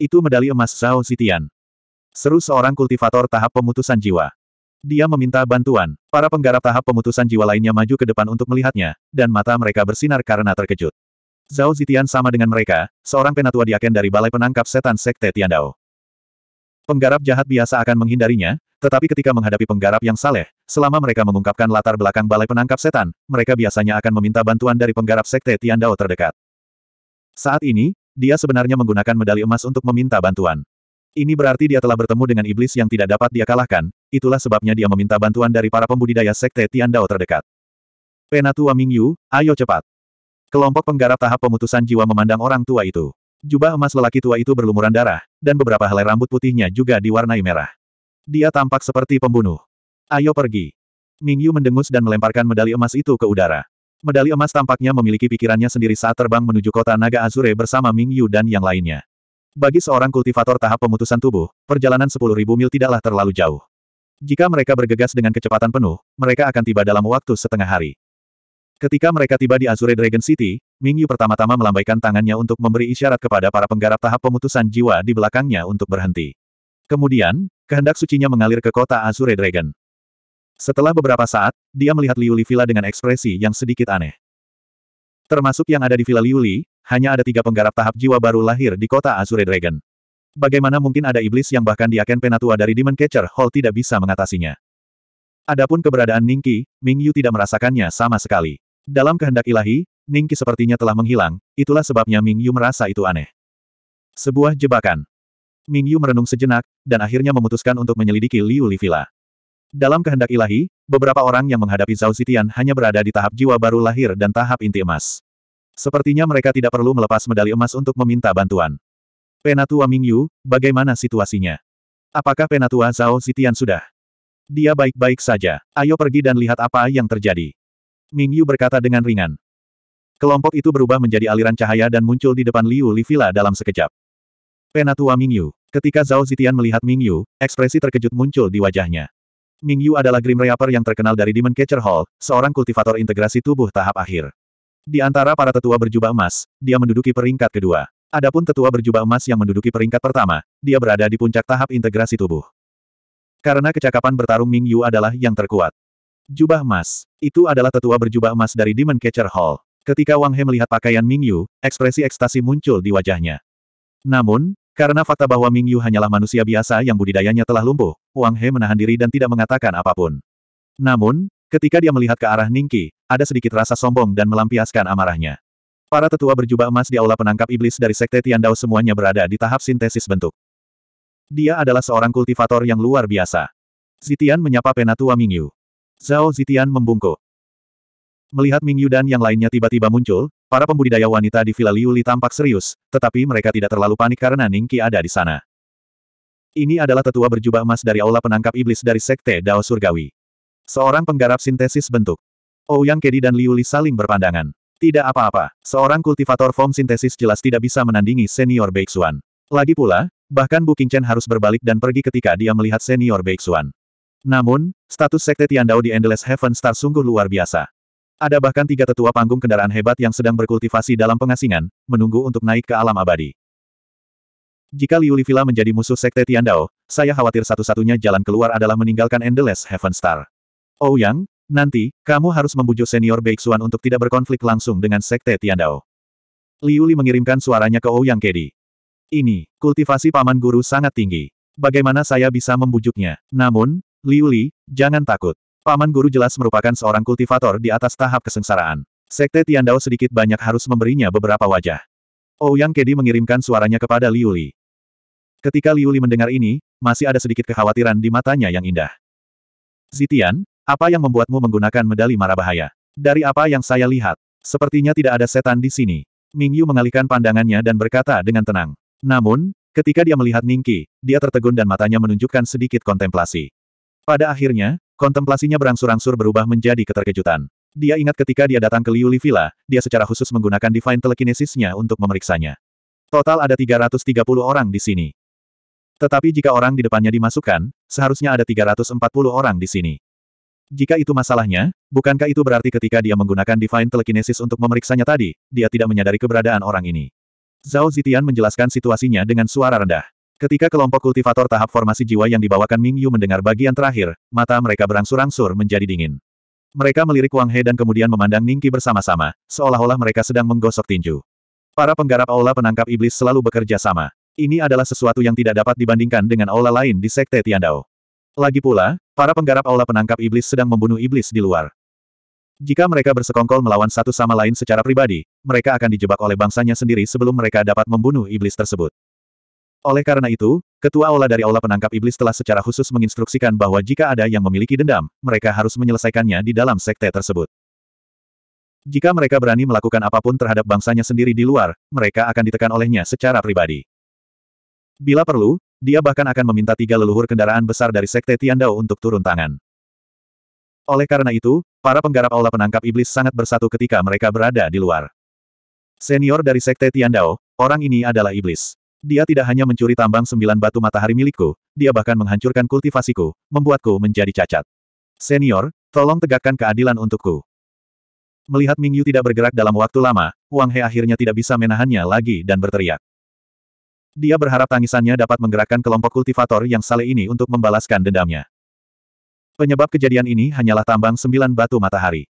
Itu medali emas Zhao Zitian. Seru seorang kultivator tahap pemutusan jiwa. Dia meminta bantuan. Para penggarap tahap pemutusan jiwa lainnya maju ke depan untuk melihatnya, dan mata mereka bersinar karena terkejut. Zhao Zitian sama dengan mereka, seorang penatua diaken dari Balai Penangkap Setan Sekte Tiandao. Penggarap jahat biasa akan menghindarinya, tetapi ketika menghadapi penggarap yang saleh, selama mereka mengungkapkan latar belakang Balai Penangkap Setan, mereka biasanya akan meminta bantuan dari penggarap Sekte Tiandao terdekat. Saat ini, dia sebenarnya menggunakan medali emas untuk meminta bantuan. Ini berarti dia telah bertemu dengan iblis yang tidak dapat dia kalahkan, itulah sebabnya dia meminta bantuan dari para pembudidaya sekte Tiandao terdekat. Penatua Mingyu, ayo cepat. Kelompok penggarap tahap pemutusan jiwa memandang orang tua itu. Jubah emas lelaki tua itu berlumuran darah, dan beberapa helai rambut putihnya juga diwarnai merah. Dia tampak seperti pembunuh. Ayo pergi. Mingyu mendengus dan melemparkan medali emas itu ke udara. Medali emas tampaknya memiliki pikirannya sendiri saat terbang menuju kota Naga Azure bersama Ming Yu dan yang lainnya. Bagi seorang kultivator tahap pemutusan tubuh, perjalanan 10.000 mil tidaklah terlalu jauh. Jika mereka bergegas dengan kecepatan penuh, mereka akan tiba dalam waktu setengah hari. Ketika mereka tiba di Azure Dragon City, Ming Yu pertama-tama melambaikan tangannya untuk memberi isyarat kepada para penggarap tahap pemutusan jiwa di belakangnya untuk berhenti. Kemudian, kehendak sucinya mengalir ke kota Azure Dragon. Setelah beberapa saat, dia melihat Liuli Li Villa dengan ekspresi yang sedikit aneh. Termasuk yang ada di Villa Liuli, hanya ada tiga penggarap tahap jiwa baru lahir di kota Azure Dragon. Bagaimana mungkin ada iblis yang bahkan diaken Penatua dari Demon Catcher Hall tidak bisa mengatasinya? Adapun keberadaan Ningki, Ming Yu tidak merasakannya sama sekali. Dalam kehendak ilahi, Ningki sepertinya telah menghilang, itulah sebabnya Ming Yu merasa itu aneh. Sebuah jebakan. Ming Yu merenung sejenak, dan akhirnya memutuskan untuk menyelidiki Liu Li Villa. Dalam kehendak ilahi, beberapa orang yang menghadapi Zhao Zitian hanya berada di tahap jiwa baru lahir dan tahap inti emas. Sepertinya mereka tidak perlu melepas medali emas untuk meminta bantuan. Penatua Mingyu, bagaimana situasinya? Apakah Penatua Zhao Zitian sudah? Dia baik-baik saja. Ayo pergi dan lihat apa yang terjadi. Mingyu berkata dengan ringan. Kelompok itu berubah menjadi aliran cahaya dan muncul di depan Liu Li Villa dalam sekejap. Penatua Mingyu. Ketika Zhao Zitian melihat Mingyu, ekspresi terkejut muncul di wajahnya. Ming Yu adalah Grim Reaper yang terkenal dari Demon Catcher Hall, seorang kultivator integrasi tubuh tahap akhir. Di antara para tetua berjubah emas, dia menduduki peringkat kedua. Adapun tetua berjubah emas yang menduduki peringkat pertama, dia berada di puncak tahap integrasi tubuh. Karena kecakapan bertarung Ming Yu adalah yang terkuat. Jubah emas. Itu adalah tetua berjubah emas dari Demon Catcher Hall. Ketika Wang He melihat pakaian Ming Yu, ekspresi ekstasi muncul di wajahnya. Namun, karena fakta bahwa Ming Yu hanyalah manusia biasa yang budidayanya telah lumpuh, Wang He menahan diri dan tidak mengatakan apapun. Namun, ketika dia melihat ke arah Ning Qi, ada sedikit rasa sombong dan melampiaskan amarahnya. Para tetua berjubah emas di aula penangkap iblis dari Sekte Tian Dao semuanya berada di tahap sintesis bentuk. Dia adalah seorang kultivator yang luar biasa. Zitian menyapa penatua Mingyu. Zhao Zitian membungkuk. Melihat Mingyu dan yang lainnya tiba-tiba muncul, para pembudidaya wanita di Villa Liuli tampak serius, tetapi mereka tidak terlalu panik karena Ning ada di sana. Ini adalah tetua berjubah emas dari aula penangkap iblis dari Sekte Dao Surgawi. Seorang penggarap sintesis bentuk. Ouyang oh Kedi dan Liuli saling berpandangan. Tidak apa-apa, seorang kultivator form sintesis jelas tidak bisa menandingi senior Beixuan. Lagi pula, bahkan Bu Qingchen harus berbalik dan pergi ketika dia melihat senior Beixuan. Namun, status Sekte Tiandao di Endless Heaven Star sungguh luar biasa. Ada bahkan tiga tetua panggung kendaraan hebat yang sedang berkultivasi dalam pengasingan, menunggu untuk naik ke alam abadi. Jika Liu Villa menjadi musuh Sekte Tiandao, saya khawatir satu-satunya jalan keluar adalah meninggalkan Endless Heaven Star. Oh Yang, nanti, kamu harus membujuk senior Beixuan untuk tidak berkonflik langsung dengan Sekte Tiandao. Liu Li mengirimkan suaranya ke Oh Yang Kedi. Ini, kultivasi paman guru sangat tinggi. Bagaimana saya bisa membujuknya? Namun, Liu Li, jangan takut. Paman Guru jelas merupakan seorang kultivator di atas tahap kesengsaraan. Sekte Tian Dao sedikit banyak harus memberinya beberapa wajah. Ouyang Kedi mengirimkan suaranya kepada Liuli. Ketika Liuli mendengar ini, masih ada sedikit kekhawatiran di matanya yang indah. Zitian, apa yang membuatmu menggunakan medali mara bahaya? Dari apa yang saya lihat, sepertinya tidak ada setan di sini. Ming Yu mengalihkan pandangannya dan berkata dengan tenang. Namun, ketika dia melihat Ningki, dia tertegun dan matanya menunjukkan sedikit kontemplasi. Pada akhirnya, Kontemplasinya berangsur-angsur berubah menjadi keterkejutan. Dia ingat ketika dia datang ke Liu Li Villa, dia secara khusus menggunakan Divine Telekinesisnya untuk memeriksanya. Total ada 330 orang di sini. Tetapi jika orang di depannya dimasukkan, seharusnya ada 340 orang di sini. Jika itu masalahnya, bukankah itu berarti ketika dia menggunakan Divine Telekinesis untuk memeriksanya tadi, dia tidak menyadari keberadaan orang ini. Zhao Zitian menjelaskan situasinya dengan suara rendah. Ketika kelompok kultivator tahap formasi jiwa yang dibawakan Ming Yu mendengar bagian terakhir, mata mereka berangsur-angsur menjadi dingin. Mereka melirik Wang He dan kemudian memandang Ningki bersama-sama, seolah-olah mereka sedang menggosok tinju. Para penggarap aula penangkap iblis selalu bekerja sama. Ini adalah sesuatu yang tidak dapat dibandingkan dengan aula lain di Sekte Tiandao. Lagi pula, para penggarap aula penangkap iblis sedang membunuh iblis di luar. Jika mereka bersekongkol melawan satu sama lain secara pribadi, mereka akan dijebak oleh bangsanya sendiri sebelum mereka dapat membunuh iblis tersebut. Oleh karena itu, Ketua Aula dari Aula Penangkap Iblis telah secara khusus menginstruksikan bahwa jika ada yang memiliki dendam, mereka harus menyelesaikannya di dalam sekte tersebut. Jika mereka berani melakukan apapun terhadap bangsanya sendiri di luar, mereka akan ditekan olehnya secara pribadi. Bila perlu, dia bahkan akan meminta tiga leluhur kendaraan besar dari sekte Tiandao untuk turun tangan. Oleh karena itu, para penggarap Aula Penangkap Iblis sangat bersatu ketika mereka berada di luar. Senior dari sekte Tiandao, orang ini adalah iblis. Dia tidak hanya mencuri tambang sembilan batu matahari milikku, dia bahkan menghancurkan kultivasiku, membuatku menjadi cacat. Senior, tolong tegakkan keadilan untukku. Melihat Ming Yu tidak bergerak dalam waktu lama, Wang He akhirnya tidak bisa menahannya lagi dan berteriak. Dia berharap tangisannya dapat menggerakkan kelompok kultivator yang saleh ini untuk membalaskan dendamnya. Penyebab kejadian ini hanyalah tambang sembilan batu matahari.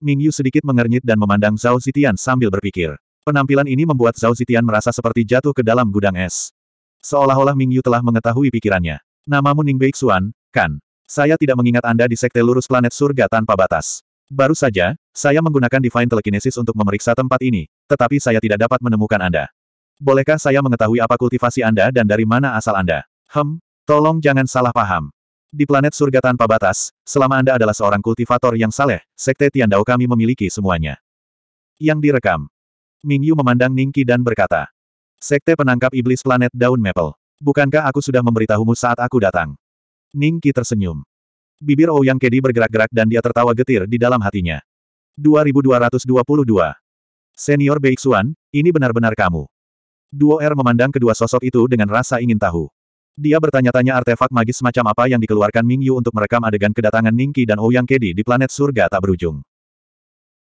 Ming Yu sedikit mengernyit dan memandang Zhao Zitian sambil berpikir. Penampilan ini membuat Zhao Zitian merasa seperti jatuh ke dalam gudang es. Seolah-olah Ming Yu telah mengetahui pikirannya. Namamu Ning Beixuan, kan? Saya tidak mengingat Anda di sekte lurus planet surga tanpa batas. Baru saja, saya menggunakan Divine Telekinesis untuk memeriksa tempat ini, tetapi saya tidak dapat menemukan Anda. Bolehkah saya mengetahui apa kultivasi Anda dan dari mana asal Anda? Hem, tolong jangan salah paham. Di planet surga tanpa batas, selama Anda adalah seorang kultivator yang saleh, Sekte Tian Dao kami memiliki semuanya. Yang direkam, Ming Yu memandang Ningki dan berkata. Sekte penangkap iblis planet daun maple. Bukankah aku sudah memberitahumu saat aku datang? Ningki tersenyum. Bibir Ouyang Kedi bergerak-gerak dan dia tertawa getir di dalam hatinya. 2222. Senior Beixuan, ini benar-benar kamu. Duo R er memandang kedua sosok itu dengan rasa ingin tahu. Dia bertanya-tanya artefak magis macam apa yang dikeluarkan Ming Yu untuk merekam adegan kedatangan Ningki dan Ouyang Kedi di planet surga tak berujung.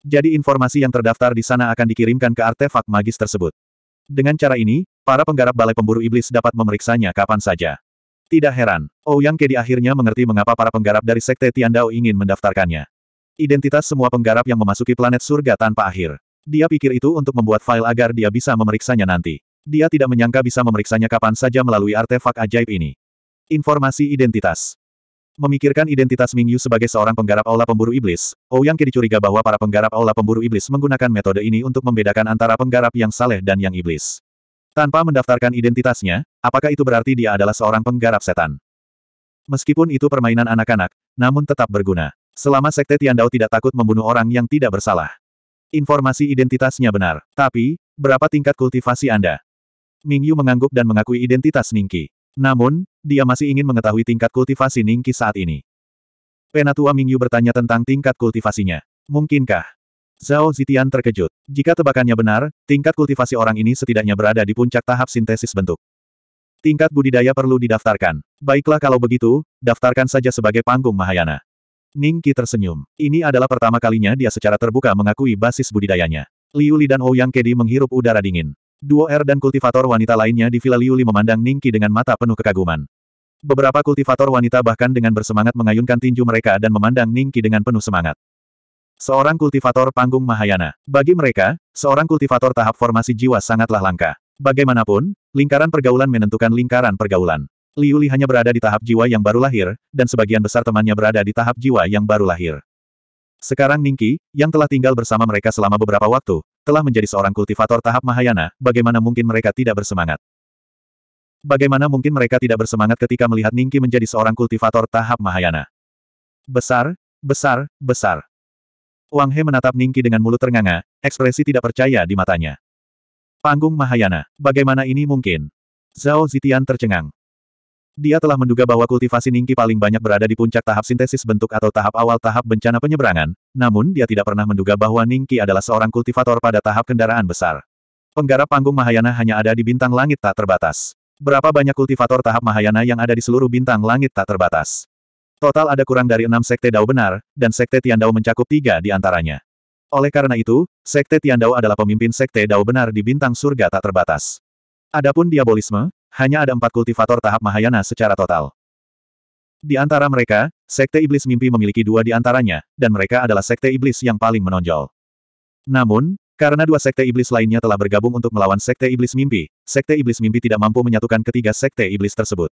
Jadi informasi yang terdaftar di sana akan dikirimkan ke artefak magis tersebut. Dengan cara ini, para penggarap Balai Pemburu Iblis dapat memeriksanya kapan saja. Tidak heran, Ouyang oh Kedi akhirnya mengerti mengapa para penggarap dari Sekte Tiandao ingin mendaftarkannya. Identitas semua penggarap yang memasuki planet surga tanpa akhir. Dia pikir itu untuk membuat file agar dia bisa memeriksanya nanti. Dia tidak menyangka bisa memeriksanya kapan saja melalui artefak ajaib ini. Informasi identitas. Memikirkan identitas Ming Yu sebagai seorang penggarap aula pemburu iblis, Ouyang oh, Kiri curiga bahwa para penggarap aula pemburu iblis menggunakan metode ini untuk membedakan antara penggarap yang saleh dan yang iblis. Tanpa mendaftarkan identitasnya, apakah itu berarti dia adalah seorang penggarap setan? Meskipun itu permainan anak-anak, namun tetap berguna. Selama Sekte Tiandao tidak takut membunuh orang yang tidak bersalah. Informasi identitasnya benar. Tapi, berapa tingkat kultivasi Anda? Ming Yu mengangguk dan mengakui identitas Ningki. Namun, dia masih ingin mengetahui tingkat kultivasi Ningki saat ini. Penatua Mingyu bertanya tentang tingkat kultivasinya. Mungkinkah? Zhao Zitian terkejut. Jika tebakannya benar, tingkat kultivasi orang ini setidaknya berada di puncak tahap sintesis bentuk. Tingkat budidaya perlu didaftarkan. Baiklah kalau begitu, daftarkan saja sebagai panggung Mahayana. Ningki tersenyum. Ini adalah pertama kalinya dia secara terbuka mengakui basis budidayanya. Liu Li dan Ouyang Kedi menghirup udara dingin. Duo R dan kultivator wanita lainnya di Villa Liuli memandang Ningki dengan mata penuh kekaguman. Beberapa kultivator wanita bahkan dengan bersemangat mengayunkan tinju mereka dan memandang Ningki dengan penuh semangat. Seorang kultivator panggung Mahayana. Bagi mereka, seorang kultivator tahap formasi jiwa sangatlah langka. Bagaimanapun, lingkaran pergaulan menentukan lingkaran pergaulan. Liuli hanya berada di tahap jiwa yang baru lahir, dan sebagian besar temannya berada di tahap jiwa yang baru lahir. Sekarang Ningki, yang telah tinggal bersama mereka selama beberapa waktu, telah menjadi seorang kultivator tahap Mahayana, bagaimana mungkin mereka tidak bersemangat? Bagaimana mungkin mereka tidak bersemangat ketika melihat Ningki menjadi seorang kultivator tahap Mahayana? Besar, besar, besar. Wang He menatap Ningki dengan mulut ternganga, ekspresi tidak percaya di matanya. Panggung Mahayana, bagaimana ini mungkin? Zhao Zitian tercengang. Dia telah menduga bahwa kultivasi Ningki paling banyak berada di puncak tahap sintesis bentuk atau tahap awal tahap bencana penyeberangan, namun dia tidak pernah menduga bahwa Ningki adalah seorang kultivator pada tahap kendaraan besar. Penggarap panggung Mahayana hanya ada di bintang langit tak terbatas. Berapa banyak kultivator tahap Mahayana yang ada di seluruh bintang langit tak terbatas? Total ada kurang dari enam sekte Dao benar, dan sekte Tiandao mencakup tiga di antaranya. Oleh karena itu, sekte Tiandao adalah pemimpin sekte Dao benar di bintang surga tak terbatas. Adapun diabolisme, hanya ada empat kultivator tahap Mahayana secara total. Di antara mereka, Sekte Iblis Mimpi memiliki dua di antaranya, dan mereka adalah Sekte Iblis yang paling menonjol. Namun, karena dua Sekte Iblis lainnya telah bergabung untuk melawan Sekte Iblis Mimpi, Sekte Iblis Mimpi tidak mampu menyatukan ketiga Sekte Iblis tersebut.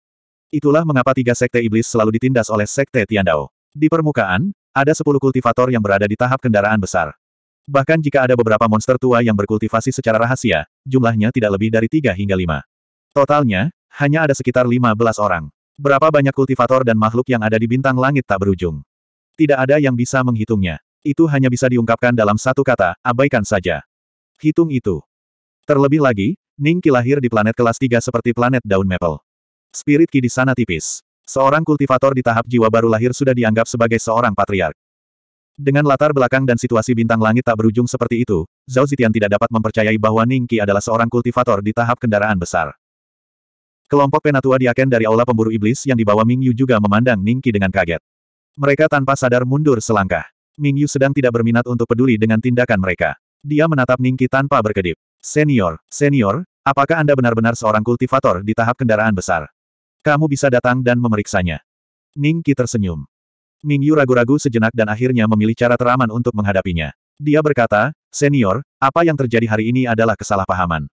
Itulah mengapa tiga Sekte Iblis selalu ditindas oleh Sekte Tiandao. Di permukaan, ada sepuluh kultivator yang berada di tahap kendaraan besar. Bahkan jika ada beberapa monster tua yang berkultivasi secara rahasia, jumlahnya tidak lebih dari tiga hingga lima. Totalnya, hanya ada sekitar 15 orang. Berapa banyak kultivator dan makhluk yang ada di bintang langit tak berujung. Tidak ada yang bisa menghitungnya. Itu hanya bisa diungkapkan dalam satu kata, abaikan saja. Hitung itu. Terlebih lagi, Ning Qi lahir di planet kelas 3 seperti planet daun maple. Spirit Ki di sana tipis. Seorang kultivator di tahap jiwa baru lahir sudah dianggap sebagai seorang patriark. Dengan latar belakang dan situasi bintang langit tak berujung seperti itu, Zhao Zitian tidak dapat mempercayai bahwa Ning Qi adalah seorang kultivator di tahap kendaraan besar. Kelompok penatua diaken dari aula pemburu iblis yang dibawa Ming Yu juga memandang Ning Qi dengan kaget. Mereka tanpa sadar mundur selangkah. Ming Yu sedang tidak berminat untuk peduli dengan tindakan mereka. Dia menatap Ning Qi tanpa berkedip. Senior, senior, apakah Anda benar-benar seorang kultivator di tahap kendaraan besar? Kamu bisa datang dan memeriksanya. Ning Qi tersenyum. Ming Yu ragu-ragu sejenak dan akhirnya memilih cara teraman untuk menghadapinya. Dia berkata, Senior, apa yang terjadi hari ini adalah kesalahpahaman.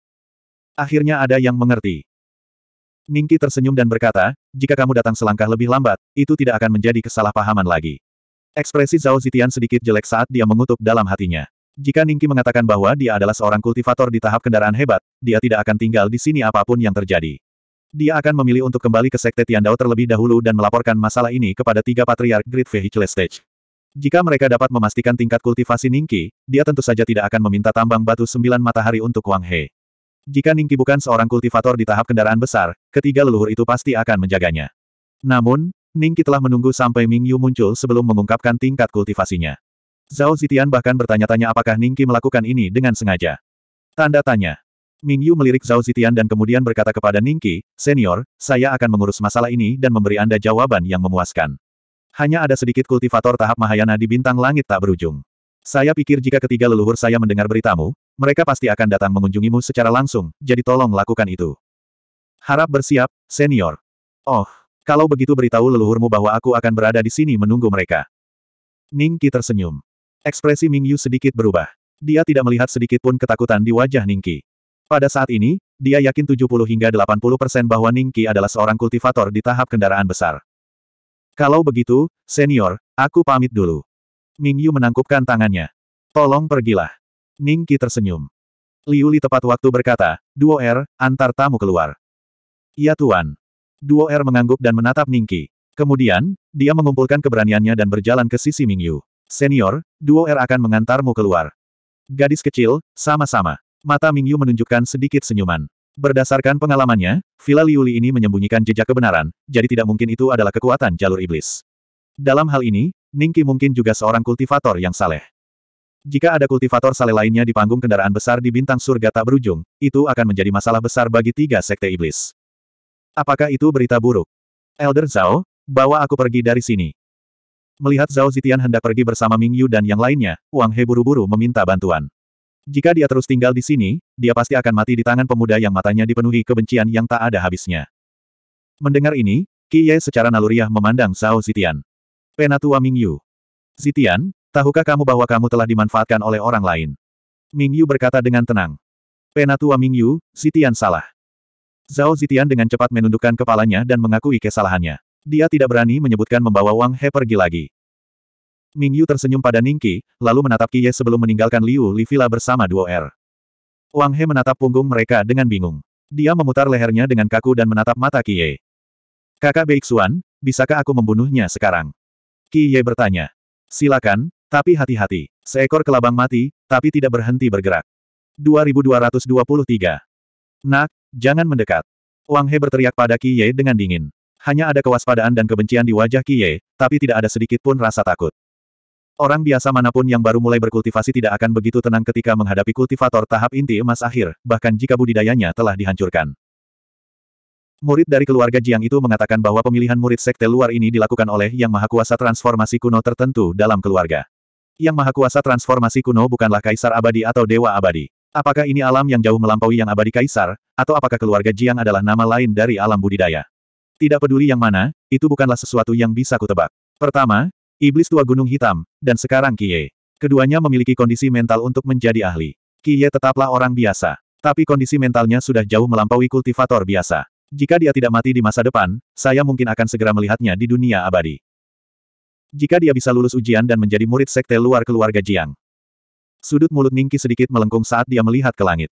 Akhirnya ada yang mengerti. Ningki tersenyum dan berkata, jika kamu datang selangkah lebih lambat, itu tidak akan menjadi kesalahpahaman lagi. Ekspresi Zhao Zitian sedikit jelek saat dia mengutuk dalam hatinya. Jika Ningki mengatakan bahwa dia adalah seorang kultivator di tahap kendaraan hebat, dia tidak akan tinggal di sini apapun yang terjadi. Dia akan memilih untuk kembali ke Sekte Tian Dao terlebih dahulu dan melaporkan masalah ini kepada tiga patriark Great Vehicle Stage. Jika mereka dapat memastikan tingkat kultivasi Ningki, dia tentu saja tidak akan meminta tambang batu sembilan matahari untuk Wang He. Jika Ningki bukan seorang kultivator di tahap kendaraan besar, ketiga leluhur itu pasti akan menjaganya. Namun, Ningki telah menunggu sampai Ming Yu muncul sebelum mengungkapkan tingkat kultivasinya. Zhao Zitian bahkan bertanya-tanya apakah Ningki melakukan ini dengan sengaja. Tanda tanya. Ming Yu melirik Zhao Zitian dan kemudian berkata kepada Ningki, Senior, saya akan mengurus masalah ini dan memberi Anda jawaban yang memuaskan. Hanya ada sedikit kultivator tahap Mahayana di bintang langit tak berujung. Saya pikir jika ketiga leluhur saya mendengar beritamu, mereka pasti akan datang mengunjungimu secara langsung, jadi tolong lakukan itu. Harap bersiap, senior. Oh, kalau begitu beritahu leluhurmu bahwa aku akan berada di sini menunggu mereka. Ning Qi tersenyum. Ekspresi Ming Yu sedikit berubah. Dia tidak melihat sedikit pun ketakutan di wajah Ning Qi. Pada saat ini, dia yakin 70 hingga 80 persen bahwa Ning Qi adalah seorang kultivator di tahap kendaraan besar. Kalau begitu, senior, aku pamit dulu. Ming Yu menangkupkan tangannya. Tolong pergilah. Ning Qi tersenyum. Liu Li tepat waktu berkata, Duo Er, antar tamu keluar. Ya Tuan. Duo Er mengangguk dan menatap Ning Qi. Kemudian, dia mengumpulkan keberaniannya dan berjalan ke sisi Ming Yu. Senior, Duo Er akan mengantarmu keluar. Gadis kecil, sama-sama. Mata Ming Yu menunjukkan sedikit senyuman. Berdasarkan pengalamannya, Villa Liu Li ini menyembunyikan jejak kebenaran, jadi tidak mungkin itu adalah kekuatan jalur iblis. Dalam hal ini, Ningki mungkin juga seorang kultivator yang saleh. Jika ada kultivator sale lainnya di panggung kendaraan besar di bintang surga tak berujung, itu akan menjadi masalah besar bagi tiga sekte iblis. Apakah itu berita buruk? Elder Zhao, bawa aku pergi dari sini. Melihat Zhao Zitian hendak pergi bersama Ming Yu dan yang lainnya, Wang He buru-buru meminta bantuan. Jika dia terus tinggal di sini, dia pasti akan mati di tangan pemuda yang matanya dipenuhi kebencian yang tak ada habisnya. Mendengar ini, Qi Ye secara naluriah memandang Zhao Zitian. Penatua Ming Yu. Zitian, Tahukah kamu bahwa kamu telah dimanfaatkan oleh orang lain? Ming Yu berkata dengan tenang. Penatua Ming Yu, Zitian salah. Zhao Zitian dengan cepat menundukkan kepalanya dan mengakui kesalahannya. Dia tidak berani menyebutkan membawa Wang He pergi lagi. Ming Yu tersenyum pada Ning Ningqi, lalu menatap Qiye sebelum meninggalkan Liu Li Villa bersama Duo Er. Wang He menatap punggung mereka dengan bingung. Dia memutar lehernya dengan kaku dan menatap mata Qiye. Kakak Beixuan, bisakah aku membunuhnya sekarang? Qiye bertanya. Silakan, tapi hati-hati, seekor kelabang mati, tapi tidak berhenti bergerak. 2223. Nak, jangan mendekat. Wang He berteriak pada Ye dengan dingin. Hanya ada kewaspadaan dan kebencian di wajah Ye, tapi tidak ada sedikit pun rasa takut. Orang biasa manapun yang baru mulai berkultivasi tidak akan begitu tenang ketika menghadapi kultivator tahap inti emas akhir, bahkan jika budidayanya telah dihancurkan. Murid dari keluarga Jiang itu mengatakan bahwa pemilihan murid sekte luar ini dilakukan oleh Yang Maha Kuasa Transformasi Kuno tertentu dalam keluarga. Yang Maha Kuasa transformasi kuno bukanlah kaisar abadi atau dewa abadi. Apakah ini alam yang jauh melampaui yang abadi kaisar, atau apakah keluarga Jiang adalah nama lain dari alam budidaya? Tidak peduli yang mana, itu bukanlah sesuatu yang bisa kutebak. Pertama, iblis tua gunung hitam, dan sekarang Kie. Keduanya memiliki kondisi mental untuk menjadi ahli. Kie tetaplah orang biasa. Tapi kondisi mentalnya sudah jauh melampaui kultivator biasa. Jika dia tidak mati di masa depan, saya mungkin akan segera melihatnya di dunia abadi. Jika dia bisa lulus ujian dan menjadi murid sekte luar keluarga Jiang. Sudut mulut Ningki sedikit melengkung saat dia melihat ke langit.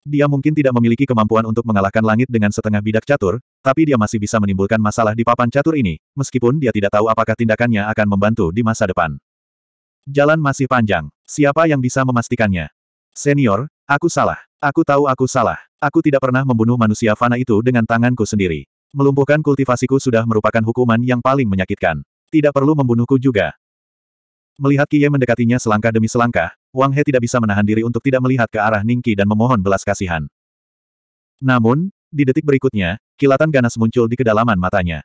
Dia mungkin tidak memiliki kemampuan untuk mengalahkan langit dengan setengah bidak catur, tapi dia masih bisa menimbulkan masalah di papan catur ini, meskipun dia tidak tahu apakah tindakannya akan membantu di masa depan. Jalan masih panjang. Siapa yang bisa memastikannya? Senior, aku salah. Aku tahu aku salah. Aku tidak pernah membunuh manusia fana itu dengan tanganku sendiri. Melumpuhkan kultivasiku sudah merupakan hukuman yang paling menyakitkan. Tidak perlu membunuhku juga. Melihat Kie mendekatinya selangkah demi selangkah, Wang He tidak bisa menahan diri untuk tidak melihat ke arah Ningki dan memohon belas kasihan. Namun, di detik berikutnya, kilatan ganas muncul di kedalaman matanya.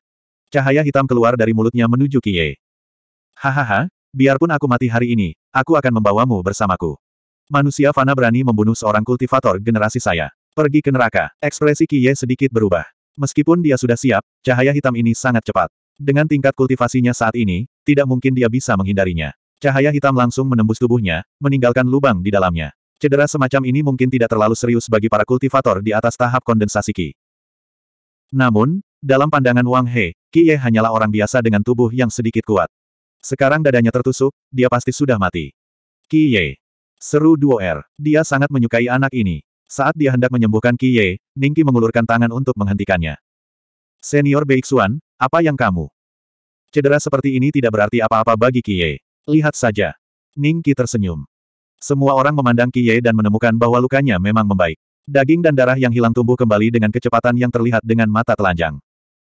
Cahaya hitam keluar dari mulutnya menuju Kie. Hahaha, biarpun aku mati hari ini, aku akan membawamu bersamaku. Manusia fana berani membunuh seorang kultivator generasi saya. Pergi ke neraka. Ekspresi Kie sedikit berubah. Meskipun dia sudah siap, cahaya hitam ini sangat cepat. Dengan tingkat kultivasinya saat ini, tidak mungkin dia bisa menghindarinya. Cahaya hitam langsung menembus tubuhnya, meninggalkan lubang di dalamnya. Cedera semacam ini mungkin tidak terlalu serius bagi para kultivator di atas tahap kondensasi Qi. Namun, dalam pandangan Wang He, Qi Ye hanyalah orang biasa dengan tubuh yang sedikit kuat. Sekarang dadanya tertusuk, dia pasti sudah mati. Qi Ye. Seru Duo R. Er. Dia sangat menyukai anak ini. Saat dia hendak menyembuhkan Qi Ye, Ningki mengulurkan tangan untuk menghentikannya. Senior Beixuan, apa yang kamu? Cedera seperti ini tidak berarti apa-apa bagi Kie. Lihat saja. Ning Qi tersenyum. Semua orang memandang Kie dan menemukan bahwa lukanya memang membaik. Daging dan darah yang hilang tumbuh kembali dengan kecepatan yang terlihat dengan mata telanjang.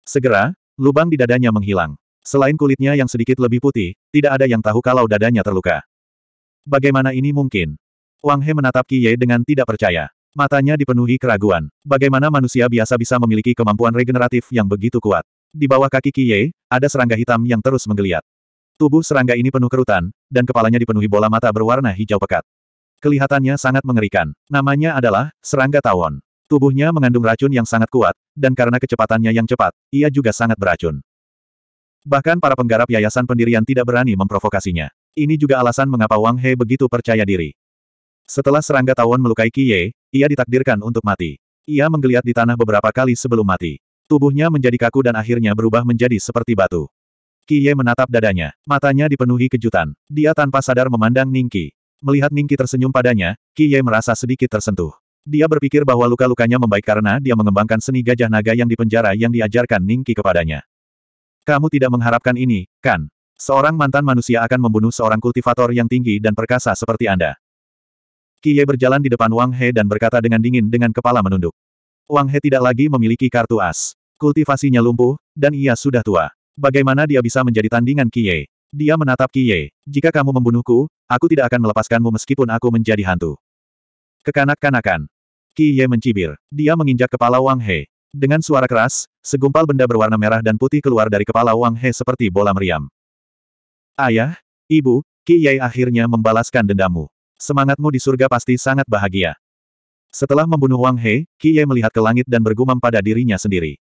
Segera, lubang di dadanya menghilang. Selain kulitnya yang sedikit lebih putih, tidak ada yang tahu kalau dadanya terluka. Bagaimana ini mungkin? Wang He menatap Kie dengan tidak percaya. Matanya dipenuhi keraguan. Bagaimana manusia biasa bisa memiliki kemampuan regeneratif yang begitu kuat? Di bawah kaki Kie, ada serangga hitam yang terus menggeliat. Tubuh serangga ini penuh kerutan, dan kepalanya dipenuhi bola mata berwarna hijau pekat. Kelihatannya sangat mengerikan. Namanya adalah serangga tawon. Tubuhnya mengandung racun yang sangat kuat, dan karena kecepatannya yang cepat, ia juga sangat beracun. Bahkan para penggarap yayasan pendirian tidak berani memprovokasinya. Ini juga alasan mengapa Wang He begitu percaya diri. Setelah serangga tawon melukai Kie, ia ditakdirkan untuk mati. Ia menggeliat di tanah beberapa kali sebelum mati. Tubuhnya menjadi kaku dan akhirnya berubah menjadi seperti batu. Kiye menatap dadanya. Matanya dipenuhi kejutan. Dia tanpa sadar memandang Ningki. Melihat Ningki tersenyum padanya, Kiye merasa sedikit tersentuh. Dia berpikir bahwa luka-lukanya membaik karena dia mengembangkan seni gajah naga yang dipenjara yang diajarkan Ningki kepadanya. Kamu tidak mengharapkan ini, kan? Seorang mantan manusia akan membunuh seorang kultivator yang tinggi dan perkasa seperti Anda. Qiye berjalan di depan Wang He dan berkata dengan dingin dengan kepala menunduk. Wang He tidak lagi memiliki kartu as. Kultivasinya lumpuh, dan ia sudah tua. Bagaimana dia bisa menjadi tandingan Qiye? Dia menatap Qiye. Jika kamu membunuhku, aku tidak akan melepaskanmu meskipun aku menjadi hantu. Kekanak-kanakan. Qiye mencibir. Dia menginjak kepala Wang He. Dengan suara keras, segumpal benda berwarna merah dan putih keluar dari kepala Wang He seperti bola meriam. Ayah, ibu, Qiye akhirnya membalaskan dendammu. Semangatmu di surga pasti sangat bahagia. Setelah membunuh Wang He, Ye melihat ke langit dan bergumam pada dirinya sendiri.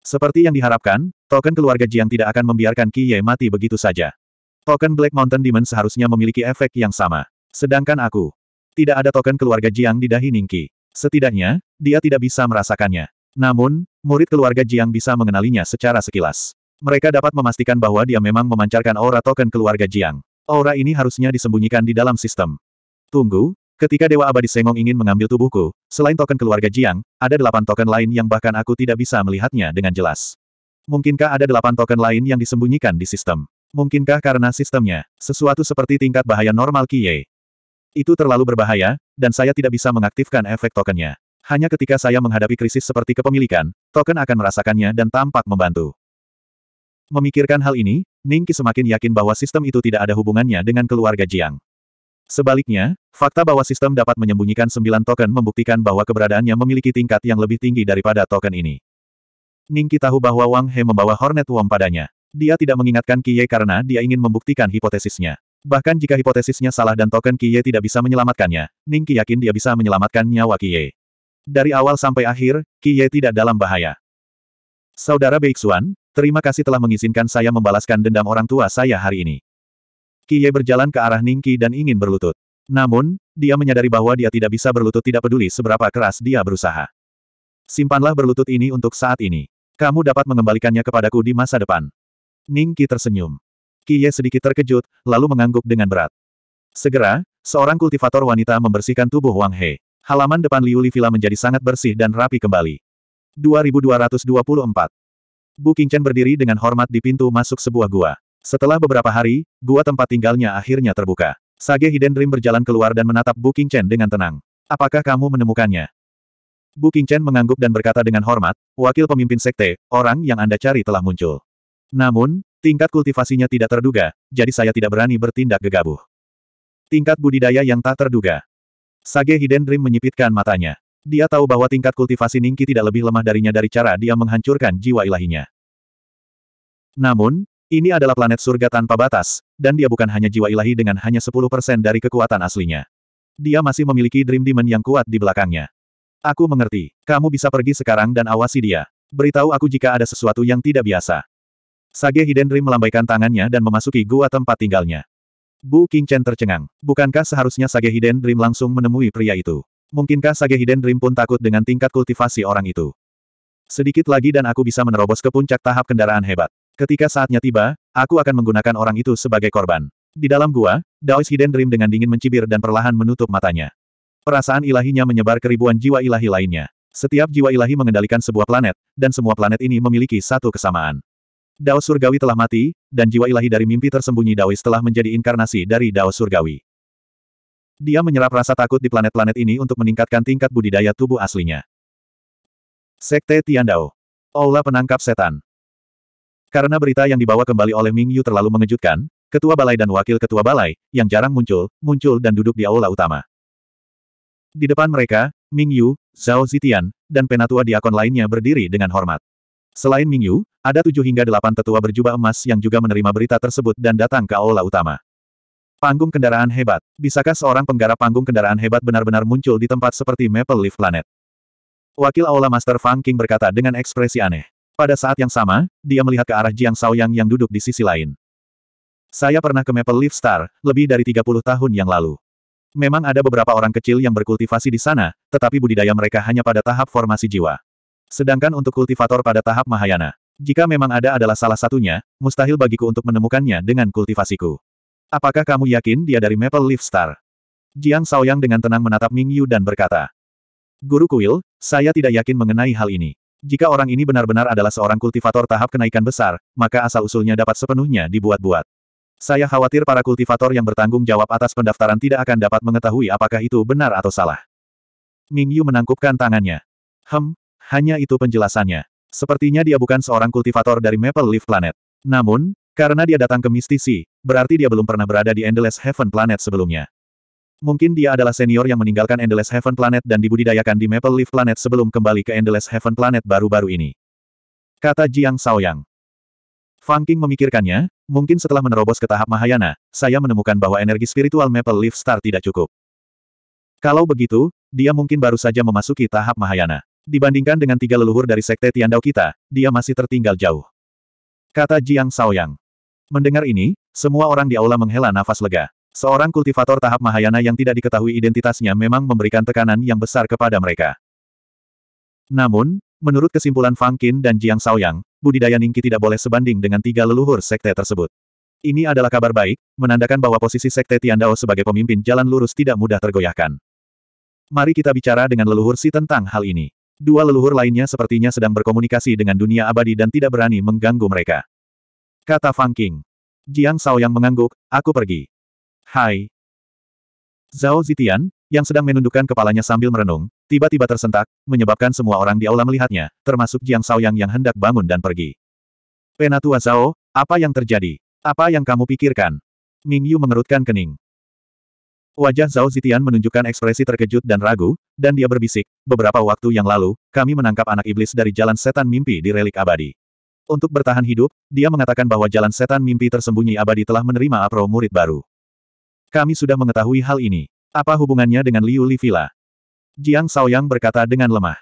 Seperti yang diharapkan, token keluarga Jiang tidak akan membiarkan Ye mati begitu saja. Token Black Mountain Demon seharusnya memiliki efek yang sama. Sedangkan aku, tidak ada token keluarga Jiang di dahi Ningqi. Setidaknya, dia tidak bisa merasakannya. Namun, murid keluarga Jiang bisa mengenalinya secara sekilas. Mereka dapat memastikan bahwa dia memang memancarkan aura token keluarga Jiang. Aura ini harusnya disembunyikan di dalam sistem. Tunggu, ketika Dewa Abadi Sengong ingin mengambil tubuhku, selain token keluarga Jiang, ada delapan token lain yang bahkan aku tidak bisa melihatnya dengan jelas. Mungkinkah ada delapan token lain yang disembunyikan di sistem? Mungkinkah karena sistemnya, sesuatu seperti tingkat bahaya normal Kie? Itu terlalu berbahaya, dan saya tidak bisa mengaktifkan efek tokennya. Hanya ketika saya menghadapi krisis seperti kepemilikan, token akan merasakannya dan tampak membantu. Memikirkan hal ini, Ningki semakin yakin bahwa sistem itu tidak ada hubungannya dengan keluarga Jiang. Sebaliknya, fakta bahwa sistem dapat menyembunyikan sembilan token membuktikan bahwa keberadaannya memiliki tingkat yang lebih tinggi daripada token ini. Ningki tahu bahwa Wang He membawa Hornet Wong padanya. Dia tidak mengingatkan Kiye karena dia ingin membuktikan hipotesisnya. Bahkan jika hipotesisnya salah dan token Kiye tidak bisa menyelamatkannya, Ningki yakin dia bisa menyelamatkan nyawa Kiye. Dari awal sampai akhir, Kiye tidak dalam bahaya. Saudara Beixuan, Terima kasih telah mengizinkan saya membalaskan dendam orang tua saya hari ini. Kie berjalan ke arah Ningki dan ingin berlutut. Namun, dia menyadari bahwa dia tidak bisa berlutut tidak peduli seberapa keras dia berusaha. Simpanlah berlutut ini untuk saat ini. Kamu dapat mengembalikannya kepadaku di masa depan. Ningki tersenyum. Kie sedikit terkejut, lalu mengangguk dengan berat. Segera, seorang kultivator wanita membersihkan tubuh Wang He. Halaman depan Liuli Villa menjadi sangat bersih dan rapi kembali. 2224 Bu Qingchen berdiri dengan hormat di pintu masuk sebuah gua. Setelah beberapa hari, gua tempat tinggalnya akhirnya terbuka. Sage Hidden Dream berjalan keluar dan menatap Bu Qingchen dengan tenang. Apakah kamu menemukannya? Bu Qingchen mengangguk dan berkata dengan hormat, wakil pemimpin sekte, orang yang Anda cari telah muncul. Namun, tingkat kultivasinya tidak terduga, jadi saya tidak berani bertindak gegabah. Tingkat budidaya yang tak terduga. Sage Hidden Dream menyipitkan matanya. Dia tahu bahwa tingkat kultivasi Ningki tidak lebih lemah darinya dari cara dia menghancurkan jiwa ilahinya. Namun, ini adalah planet surga tanpa batas, dan dia bukan hanya jiwa ilahi dengan hanya 10% dari kekuatan aslinya. Dia masih memiliki Dream Demon yang kuat di belakangnya. Aku mengerti. Kamu bisa pergi sekarang dan awasi dia. Beritahu aku jika ada sesuatu yang tidak biasa. Sage Hidden Dream melambaikan tangannya dan memasuki gua tempat tinggalnya. Bu King Chen tercengang. Bukankah seharusnya Sage Hidden Dream langsung menemui pria itu? Mungkinkah Sagehiden Dream pun takut dengan tingkat kultivasi orang itu? Sedikit lagi dan aku bisa menerobos ke puncak tahap kendaraan hebat. Ketika saatnya tiba, aku akan menggunakan orang itu sebagai korban. Di dalam gua, Daois Hidden Dream dengan dingin mencibir dan perlahan menutup matanya. Perasaan ilahinya menyebar ke ribuan jiwa ilahi lainnya. Setiap jiwa ilahi mengendalikan sebuah planet, dan semua planet ini memiliki satu kesamaan. Dao Surgawi telah mati, dan jiwa ilahi dari mimpi tersembunyi Daois telah menjadi inkarnasi dari Dao Surgawi. Dia menyerap rasa takut di planet-planet ini untuk meningkatkan tingkat budidaya tubuh aslinya. Sekte Tiandao. Aula penangkap setan. Karena berita yang dibawa kembali oleh Ming Yu terlalu mengejutkan, ketua balai dan wakil ketua balai, yang jarang muncul, muncul dan duduk di aula utama. Di depan mereka, Ming Yu, Zhao Zitian, dan penatua diakon lainnya berdiri dengan hormat. Selain Ming Yu, ada tujuh hingga delapan tetua berjubah emas yang juga menerima berita tersebut dan datang ke aula utama. Panggung kendaraan hebat. Bisakah seorang penggarap panggung kendaraan hebat benar-benar muncul di tempat seperti Maple Leaf Planet? Wakil Aula Master Fang King berkata dengan ekspresi aneh. Pada saat yang sama, dia melihat ke arah Jiang Saoyang yang duduk di sisi lain. Saya pernah ke Maple Leaf Star, lebih dari 30 tahun yang lalu. Memang ada beberapa orang kecil yang berkultivasi di sana, tetapi budidaya mereka hanya pada tahap formasi jiwa. Sedangkan untuk kultivator pada tahap Mahayana, jika memang ada adalah salah satunya, mustahil bagiku untuk menemukannya dengan kultivasiku. Apakah kamu yakin dia dari Maple Leaf Star? Jiang Saoyang dengan tenang menatap Ming Yu dan berkata. Guru Kuil, saya tidak yakin mengenai hal ini. Jika orang ini benar-benar adalah seorang kultivator tahap kenaikan besar, maka asal-usulnya dapat sepenuhnya dibuat-buat. Saya khawatir para kultivator yang bertanggung jawab atas pendaftaran tidak akan dapat mengetahui apakah itu benar atau salah. Ming Yu menangkupkan tangannya. Hem, hanya itu penjelasannya. Sepertinya dia bukan seorang kultivator dari Maple Leaf Planet. Namun, karena dia datang ke mistisi, berarti dia belum pernah berada di Endless Heaven Planet sebelumnya. Mungkin dia adalah senior yang meninggalkan Endless Heaven Planet dan dibudidayakan di Maple Leaf Planet sebelum kembali ke Endless Heaven Planet baru-baru ini. Kata Jiang Saoyang. Fang King memikirkannya, mungkin setelah menerobos ke tahap Mahayana, saya menemukan bahwa energi spiritual Maple Leaf Star tidak cukup. Kalau begitu, dia mungkin baru saja memasuki tahap Mahayana. Dibandingkan dengan tiga leluhur dari Sekte Tiandao kita, dia masih tertinggal jauh. Kata Jiang Saoyang. Mendengar ini, semua orang di aula menghela nafas lega. Seorang kultivator tahap Mahayana yang tidak diketahui identitasnya memang memberikan tekanan yang besar kepada mereka. Namun, menurut kesimpulan Fang Qin dan Jiang Shaoyang, budidaya Ningki tidak boleh sebanding dengan tiga leluhur sekte tersebut. Ini adalah kabar baik, menandakan bahwa posisi sekte Tiandao sebagai pemimpin jalan lurus tidak mudah tergoyahkan. Mari kita bicara dengan leluhur si tentang hal ini. Dua leluhur lainnya sepertinya sedang berkomunikasi dengan dunia abadi dan tidak berani mengganggu mereka. Kata Fang King. Jiang Sao yang mengangguk, aku pergi. Hai. Zhao Zitian, yang sedang menundukkan kepalanya sambil merenung, tiba-tiba tersentak, menyebabkan semua orang di aula melihatnya, termasuk Jiang Sao yang yang hendak bangun dan pergi. Penatua Zhao, apa yang terjadi? Apa yang kamu pikirkan? Ming Yu mengerutkan kening. Wajah Zhao Zitian menunjukkan ekspresi terkejut dan ragu, dan dia berbisik, beberapa waktu yang lalu, kami menangkap anak iblis dari jalan setan mimpi di relik abadi. Untuk bertahan hidup, dia mengatakan bahwa jalan setan mimpi tersembunyi abadi telah menerima apro murid baru. Kami sudah mengetahui hal ini. Apa hubungannya dengan Liu Li Villa? Jiang Saoyang berkata dengan lemah.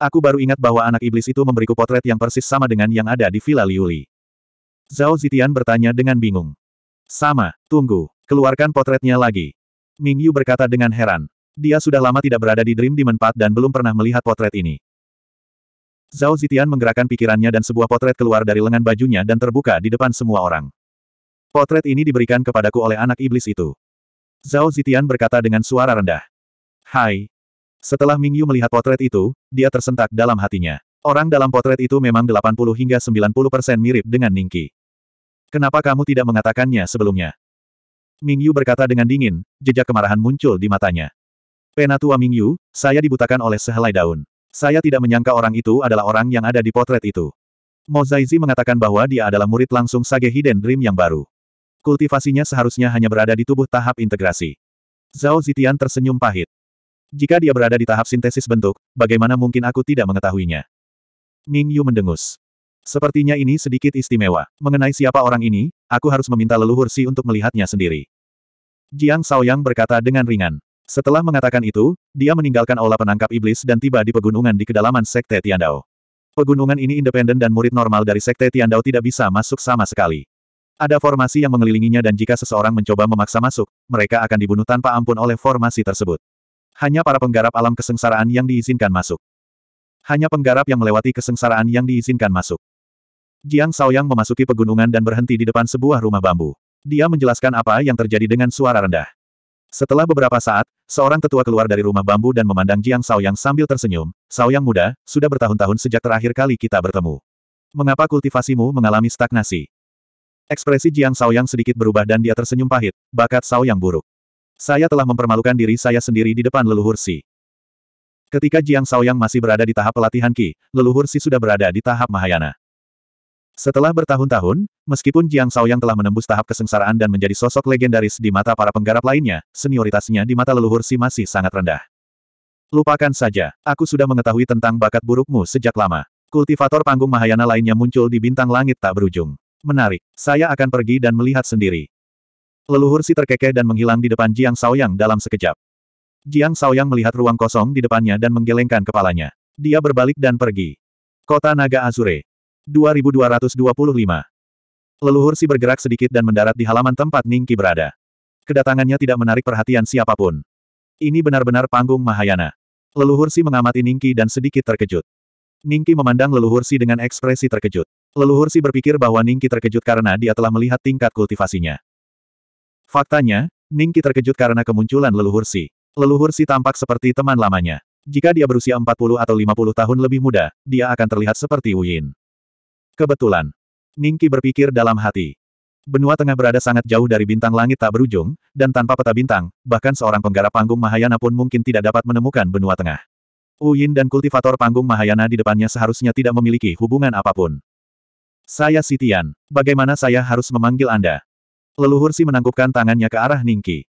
Aku baru ingat bahwa anak iblis itu memberiku potret yang persis sama dengan yang ada di Villa Liu Li. Zhao Zitian bertanya dengan bingung. Sama, tunggu, keluarkan potretnya lagi. Ming Yu berkata dengan heran. Dia sudah lama tidak berada di Dream Demon Path dan belum pernah melihat potret ini. Zhao Zitian menggerakkan pikirannya dan sebuah potret keluar dari lengan bajunya dan terbuka di depan semua orang. Potret ini diberikan kepadaku oleh anak iblis itu. Zhao Zitian berkata dengan suara rendah. Hai. Setelah Ming Yu melihat potret itu, dia tersentak dalam hatinya. Orang dalam potret itu memang 80 hingga 90 persen mirip dengan Ningki. Kenapa kamu tidak mengatakannya sebelumnya? Ming Yu berkata dengan dingin, jejak kemarahan muncul di matanya. Penatua Ming Yu, saya dibutakan oleh sehelai daun. Saya tidak menyangka orang itu adalah orang yang ada di potret itu. Mo Mozaizi mengatakan bahwa dia adalah murid langsung Sage Hidden Dream yang baru. Kultivasinya seharusnya hanya berada di tubuh tahap integrasi. Zhao Zitian tersenyum pahit. Jika dia berada di tahap sintesis bentuk, bagaimana mungkin aku tidak mengetahuinya? Ming Yu mendengus. Sepertinya ini sedikit istimewa. Mengenai siapa orang ini, aku harus meminta leluhur Si untuk melihatnya sendiri. Jiang Shaoyang berkata dengan ringan. Setelah mengatakan itu, dia meninggalkan aula penangkap iblis dan tiba di pegunungan di kedalaman Sekte Tiandao. Pegunungan ini independen dan murid normal dari Sekte Tiandao tidak bisa masuk sama sekali. Ada formasi yang mengelilinginya dan jika seseorang mencoba memaksa masuk, mereka akan dibunuh tanpa ampun oleh formasi tersebut. Hanya para penggarap alam kesengsaraan yang diizinkan masuk. Hanya penggarap yang melewati kesengsaraan yang diizinkan masuk. Jiang Saoyang memasuki pegunungan dan berhenti di depan sebuah rumah bambu. Dia menjelaskan apa yang terjadi dengan suara rendah. Setelah beberapa saat, seorang tetua keluar dari rumah bambu dan memandang Jiang Yang sambil tersenyum. Yang muda, sudah bertahun-tahun sejak terakhir kali kita bertemu. Mengapa kultivasimu mengalami stagnasi? Ekspresi Jiang Yang sedikit berubah dan dia tersenyum pahit, bakat Yang buruk. Saya telah mempermalukan diri saya sendiri di depan leluhur Si. Ketika Jiang Yang masih berada di tahap pelatihan Ki, leluhur Si sudah berada di tahap Mahayana. Setelah bertahun-tahun, meskipun Jiang Yang telah menembus tahap kesengsaraan dan menjadi sosok legendaris di mata para penggarap lainnya, senioritasnya di mata leluhur si masih sangat rendah. Lupakan saja, aku sudah mengetahui tentang bakat burukmu sejak lama. Kultivator panggung Mahayana lainnya muncul di bintang langit tak berujung. Menarik, saya akan pergi dan melihat sendiri. Leluhur si terkekeh dan menghilang di depan Jiang Shaoyang dalam sekejap. Jiang Shaoyang melihat ruang kosong di depannya dan menggelengkan kepalanya. Dia berbalik dan pergi. Kota Naga Azure. 2225. Leluhur si bergerak sedikit dan mendarat di halaman tempat Ningki berada. Kedatangannya tidak menarik perhatian siapapun. Ini benar-benar panggung Mahayana. Leluhur si mengamati Ningki dan sedikit terkejut. Ningki memandang leluhur si dengan ekspresi terkejut. Leluhur si berpikir bahwa Ningki terkejut karena dia telah melihat tingkat kultivasinya. Faktanya, Ningki terkejut karena kemunculan leluhur si. Leluhur si tampak seperti teman lamanya. Jika dia berusia 40 atau 50 tahun lebih muda, dia akan terlihat seperti Yin. Kebetulan. Ningki berpikir dalam hati. Benua tengah berada sangat jauh dari bintang langit tak berujung, dan tanpa peta bintang, bahkan seorang penggarap panggung Mahayana pun mungkin tidak dapat menemukan benua tengah. Uyin dan kultivator panggung Mahayana di depannya seharusnya tidak memiliki hubungan apapun. Saya Sitian, bagaimana saya harus memanggil Anda? Leluhur si menangkupkan tangannya ke arah Ningki.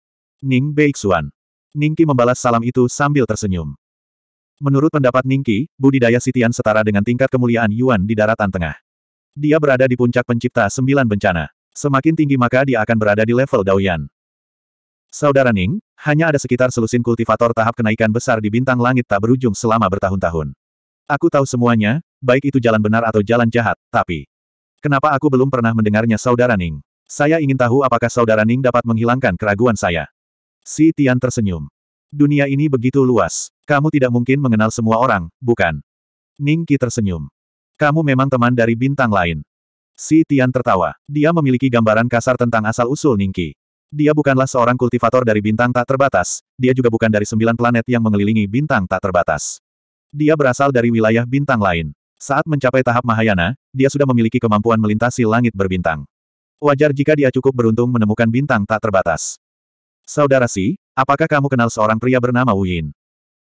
Ning Beixuan. Ningki membalas salam itu sambil tersenyum. Menurut pendapat Ningki, budidaya Sitian setara dengan tingkat kemuliaan Yuan di daratan tengah. Dia berada di puncak pencipta sembilan bencana. Semakin tinggi maka dia akan berada di level Daoyan. Saudara Ning, hanya ada sekitar selusin kultivator tahap kenaikan besar di bintang langit tak berujung selama bertahun-tahun. Aku tahu semuanya, baik itu jalan benar atau jalan jahat, tapi... Kenapa aku belum pernah mendengarnya Saudara Ning? Saya ingin tahu apakah Saudara Ning dapat menghilangkan keraguan saya. Si Tian tersenyum. Dunia ini begitu luas. Kamu tidak mungkin mengenal semua orang, bukan? Ning Qi tersenyum. Kamu memang teman dari bintang lain. Si Tian tertawa. Dia memiliki gambaran kasar tentang asal-usul Ningki. Dia bukanlah seorang kultivator dari bintang tak terbatas, dia juga bukan dari sembilan planet yang mengelilingi bintang tak terbatas. Dia berasal dari wilayah bintang lain. Saat mencapai tahap Mahayana, dia sudah memiliki kemampuan melintasi langit berbintang. Wajar jika dia cukup beruntung menemukan bintang tak terbatas. Saudara Si, apakah kamu kenal seorang pria bernama Wu Yin?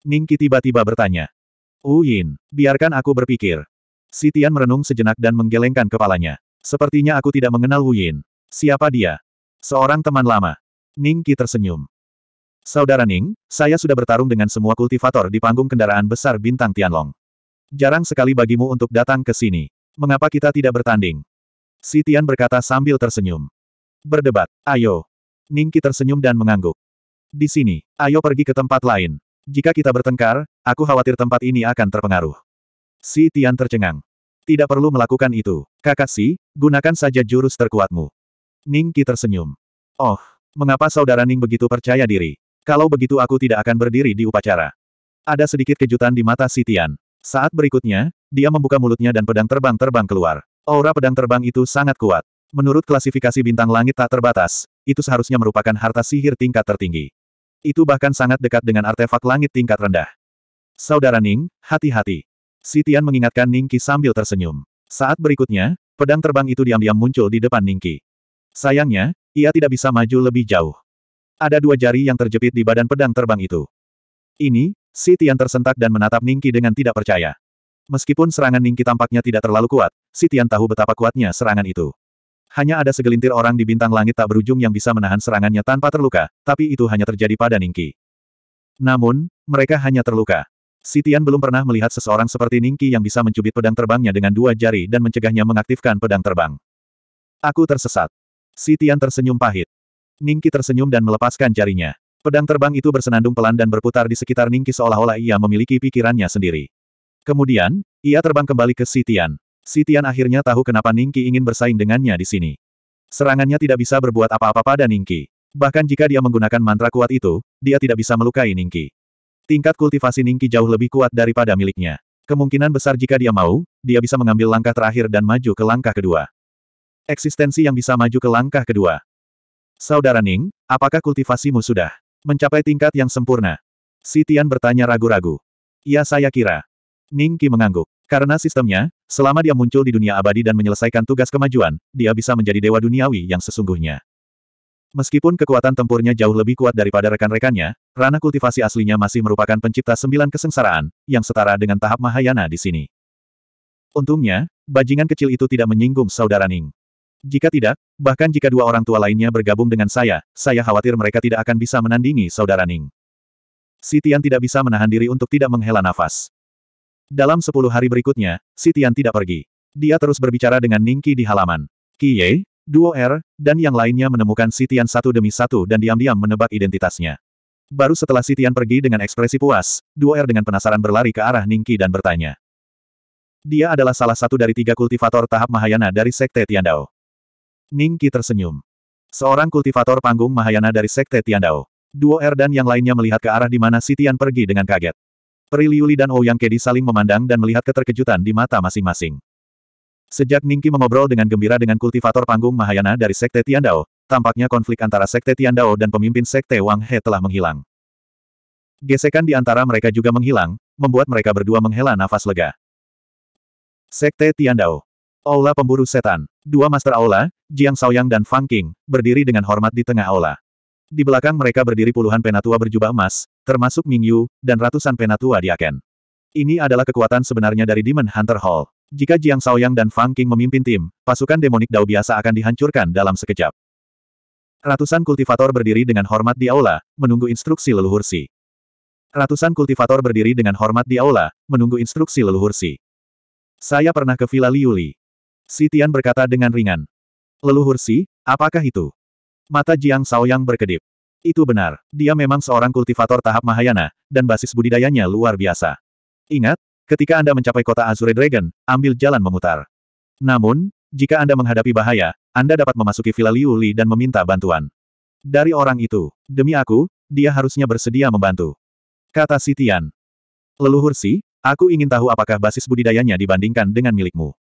Ningki tiba-tiba bertanya. Wu Yin, biarkan aku berpikir. Sitian merenung sejenak dan menggelengkan kepalanya. Sepertinya aku tidak mengenal Wu Yin. Siapa dia? Seorang teman lama. Ning Qi tersenyum. Saudara Ning, saya sudah bertarung dengan semua kultivator di panggung kendaraan besar bintang Tianlong. Jarang sekali bagimu untuk datang ke sini. Mengapa kita tidak bertanding? Sitian berkata sambil tersenyum. Berdebat, ayo. Ning Qi tersenyum dan mengangguk. Di sini, ayo pergi ke tempat lain. Jika kita bertengkar, aku khawatir tempat ini akan terpengaruh. Si Tian tercengang. Tidak perlu melakukan itu. Kakak Si, gunakan saja jurus terkuatmu. Ning Qi tersenyum. Oh, mengapa saudara Ning begitu percaya diri? Kalau begitu aku tidak akan berdiri di upacara. Ada sedikit kejutan di mata Si Tian. Saat berikutnya, dia membuka mulutnya dan pedang terbang terbang keluar. Aura pedang terbang itu sangat kuat. Menurut klasifikasi bintang langit tak terbatas, itu seharusnya merupakan harta sihir tingkat tertinggi. Itu bahkan sangat dekat dengan artefak langit tingkat rendah. Saudara Ning, hati-hati. Si mengingatkan Ningki sambil tersenyum. Saat berikutnya, pedang terbang itu diam-diam muncul di depan Ningki. Sayangnya, ia tidak bisa maju lebih jauh. Ada dua jari yang terjepit di badan pedang terbang itu. Ini, si tersentak dan menatap Ningki dengan tidak percaya. Meskipun serangan Ningki tampaknya tidak terlalu kuat, si tahu betapa kuatnya serangan itu. Hanya ada segelintir orang di bintang langit tak berujung yang bisa menahan serangannya tanpa terluka, tapi itu hanya terjadi pada Ningki. Namun, mereka hanya terluka. Sitian belum pernah melihat seseorang seperti Ningki yang bisa mencubit pedang terbangnya dengan dua jari dan mencegahnya mengaktifkan pedang terbang. Aku tersesat. Sitian tersenyum pahit. Ningki tersenyum dan melepaskan jarinya. Pedang terbang itu bersenandung pelan dan berputar di sekitar Ningki seolah-olah ia memiliki pikirannya sendiri. Kemudian, ia terbang kembali ke Sitian. Sitian akhirnya tahu kenapa Ningki ingin bersaing dengannya di sini. Serangannya tidak bisa berbuat apa-apa pada Ningki. Bahkan jika dia menggunakan mantra kuat itu, dia tidak bisa melukai Ningki. Tingkat kultivasi Ningki jauh lebih kuat daripada miliknya. Kemungkinan besar jika dia mau, dia bisa mengambil langkah terakhir dan maju ke langkah kedua. Eksistensi yang bisa maju ke langkah kedua. Saudara Ning, apakah kultivasimu sudah mencapai tingkat yang sempurna? Sitian bertanya ragu-ragu. Ya saya kira. Ning Qi mengangguk. Karena sistemnya, selama dia muncul di dunia abadi dan menyelesaikan tugas kemajuan, dia bisa menjadi dewa duniawi yang sesungguhnya. Meskipun kekuatan tempurnya jauh lebih kuat daripada rekan-rekannya, ranah kultivasi aslinya masih merupakan pencipta sembilan kesengsaraan, yang setara dengan tahap Mahayana di sini. Untungnya, bajingan kecil itu tidak menyinggung saudara Ning. Jika tidak, bahkan jika dua orang tua lainnya bergabung dengan saya, saya khawatir mereka tidak akan bisa menandingi saudara Ning. Sitian tidak bisa menahan diri untuk tidak menghela nafas. Dalam sepuluh hari berikutnya, Sitian tidak pergi. Dia terus berbicara dengan Ningki di halaman. Kiye, Duo R, dan yang lainnya menemukan Sitian satu demi satu dan diam-diam menebak identitasnya. Baru setelah Sitian pergi dengan ekspresi puas, Duo R dengan penasaran berlari ke arah Ningki dan bertanya. Dia adalah salah satu dari tiga kultivator tahap Mahayana dari Sekte Tiandao. Ningki tersenyum. Seorang kultivator panggung Mahayana dari Sekte Tiandao. Duo R dan yang lainnya melihat ke arah di mana Sitian pergi dengan kaget. Periliuli dan Ouyang Kedi saling memandang dan melihat keterkejutan di mata masing-masing. Sejak Ningki mengobrol dengan gembira dengan kultivator panggung Mahayana dari Sekte Tiandao, tampaknya konflik antara Sekte Tiandao dan pemimpin Sekte Wang He telah menghilang. Gesekan di antara mereka juga menghilang, membuat mereka berdua menghela nafas lega. Sekte Tiandao Aula Pemburu Setan Dua Master Aula, Jiang Saoyang dan Fang King, berdiri dengan hormat di tengah aula. Di belakang mereka berdiri puluhan penatua berjubah emas, termasuk Ming Yu, dan ratusan penatua diaken. Ini adalah kekuatan sebenarnya dari Demon Hunter Hall. Jika Jiang Shaoyang dan Fang King memimpin tim, pasukan demonik Dao biasa akan dihancurkan dalam sekejap. Ratusan kultivator berdiri dengan hormat di aula, menunggu instruksi leluhur Si. Ratusan kultivator berdiri dengan hormat di aula, menunggu instruksi leluhur Si. Saya pernah ke Villa Liuli. Si Tian berkata dengan ringan. Leluhur Si, apakah itu? Mata Jiang Shaoyang berkedip. Itu benar, dia memang seorang kultivator tahap Mahayana, dan basis budidayanya luar biasa. Ingat, ketika Anda mencapai kota Azure Dragon, ambil jalan memutar. Namun, jika Anda menghadapi bahaya, Anda dapat memasuki Villa Liu Li dan meminta bantuan. Dari orang itu, demi aku, dia harusnya bersedia membantu. Kata Sitian. Leluhur si, aku ingin tahu apakah basis budidayanya dibandingkan dengan milikmu.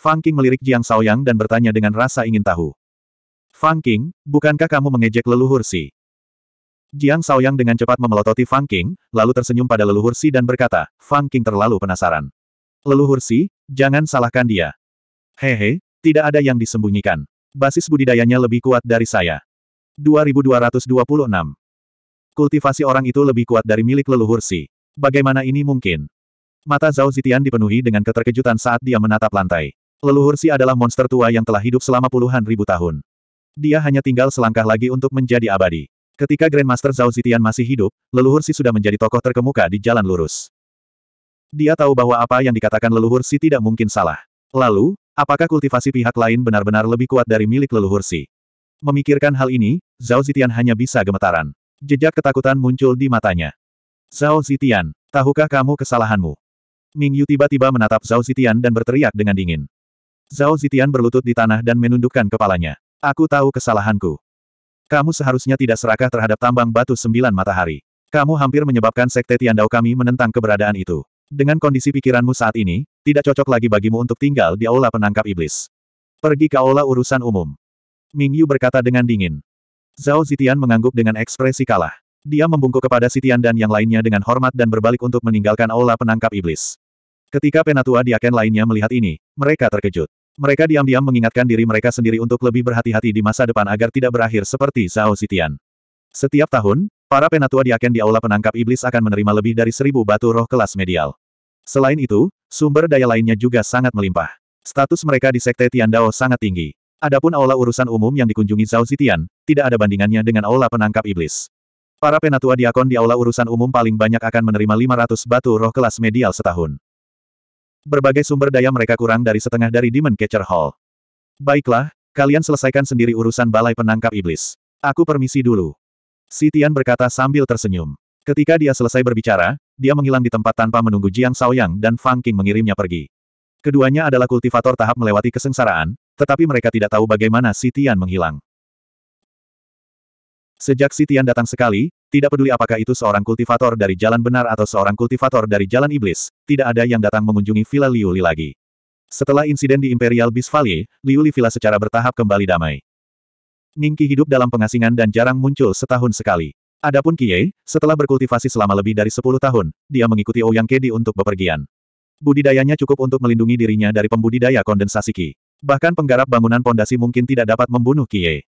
Fang King melirik Jiang Saoyang dan bertanya dengan rasa ingin tahu. Fang King, bukankah kamu mengejek leluhur si? Jiang Saoyang dengan cepat memelototi Fang King, lalu tersenyum pada leluhur Si dan berkata, Fang King terlalu penasaran. Leluhur Si, jangan salahkan dia. Hehe, tidak ada yang disembunyikan. Basis budidayanya lebih kuat dari saya. 2226. Kultivasi orang itu lebih kuat dari milik leluhur Si. Bagaimana ini mungkin? Mata Zhao Zitian dipenuhi dengan keterkejutan saat dia menatap lantai. Leluhur Si adalah monster tua yang telah hidup selama puluhan ribu tahun. Dia hanya tinggal selangkah lagi untuk menjadi abadi. Ketika Grandmaster Zhao Zitian masih hidup, leluhur Si sudah menjadi tokoh terkemuka di jalan lurus. Dia tahu bahwa apa yang dikatakan leluhur Si tidak mungkin salah. Lalu, apakah kultivasi pihak lain benar-benar lebih kuat dari milik leluhur Si? Memikirkan hal ini, Zhao Zitian hanya bisa gemetaran. Jejak ketakutan muncul di matanya. Zhao Zitian, tahukah kamu kesalahanmu? Ming Yu tiba-tiba menatap Zhao Zitian dan berteriak dengan dingin. Zhao Zitian berlutut di tanah dan menundukkan kepalanya. Aku tahu kesalahanku. Kamu seharusnya tidak serakah terhadap tambang batu sembilan matahari. Kamu hampir menyebabkan sekte Tiandao kami menentang keberadaan itu. Dengan kondisi pikiranmu saat ini, tidak cocok lagi bagimu untuk tinggal di aula penangkap iblis. Pergi ke aula urusan umum. Ming Yu berkata dengan dingin. Zhao Zitian mengangguk dengan ekspresi kalah. Dia membungkuk kepada Sitian dan yang lainnya dengan hormat dan berbalik untuk meninggalkan aula penangkap iblis. Ketika penatua diaken lainnya melihat ini, mereka terkejut. Mereka diam-diam mengingatkan diri mereka sendiri untuk lebih berhati-hati di masa depan agar tidak berakhir seperti Zhao Zitian. Setiap tahun, para penatua diaken di Aula Penangkap Iblis akan menerima lebih dari seribu batu roh kelas medial. Selain itu, sumber daya lainnya juga sangat melimpah. Status mereka di Sekte Tian Dao sangat tinggi. Adapun Aula Urusan Umum yang dikunjungi Zhao Zitian, tidak ada bandingannya dengan Aula Penangkap Iblis. Para penatua diakon di Aula Urusan Umum paling banyak akan menerima 500 batu roh kelas medial setahun berbagai sumber daya mereka kurang dari setengah dari Demon Catcher Hall. Baiklah, kalian selesaikan sendiri urusan balai penangkap iblis. Aku permisi dulu. Sitian berkata sambil tersenyum. Ketika dia selesai berbicara, dia menghilang di tempat tanpa menunggu Jiang Saoyang dan Fang King mengirimnya pergi. Keduanya adalah kultivator tahap melewati kesengsaraan, tetapi mereka tidak tahu bagaimana Sitian menghilang. Sejak Sitian datang sekali, tidak peduli apakah itu seorang kultivator dari jalan benar atau seorang kultivator dari jalan iblis, tidak ada yang datang mengunjungi Villa Liuli lagi. Setelah insiden di Imperial Beast Valley, Liuli Villa secara bertahap kembali damai. Ningki hidup dalam pengasingan dan jarang muncul setahun sekali. Adapun Kie, setelah berkultivasi selama lebih dari 10 tahun, dia mengikuti Ouyang Kedi untuk bepergian. Budidayanya cukup untuk melindungi dirinya dari pembudidaya kondensasi kie. Bahkan penggarap bangunan pondasi mungkin tidak dapat membunuh Kie.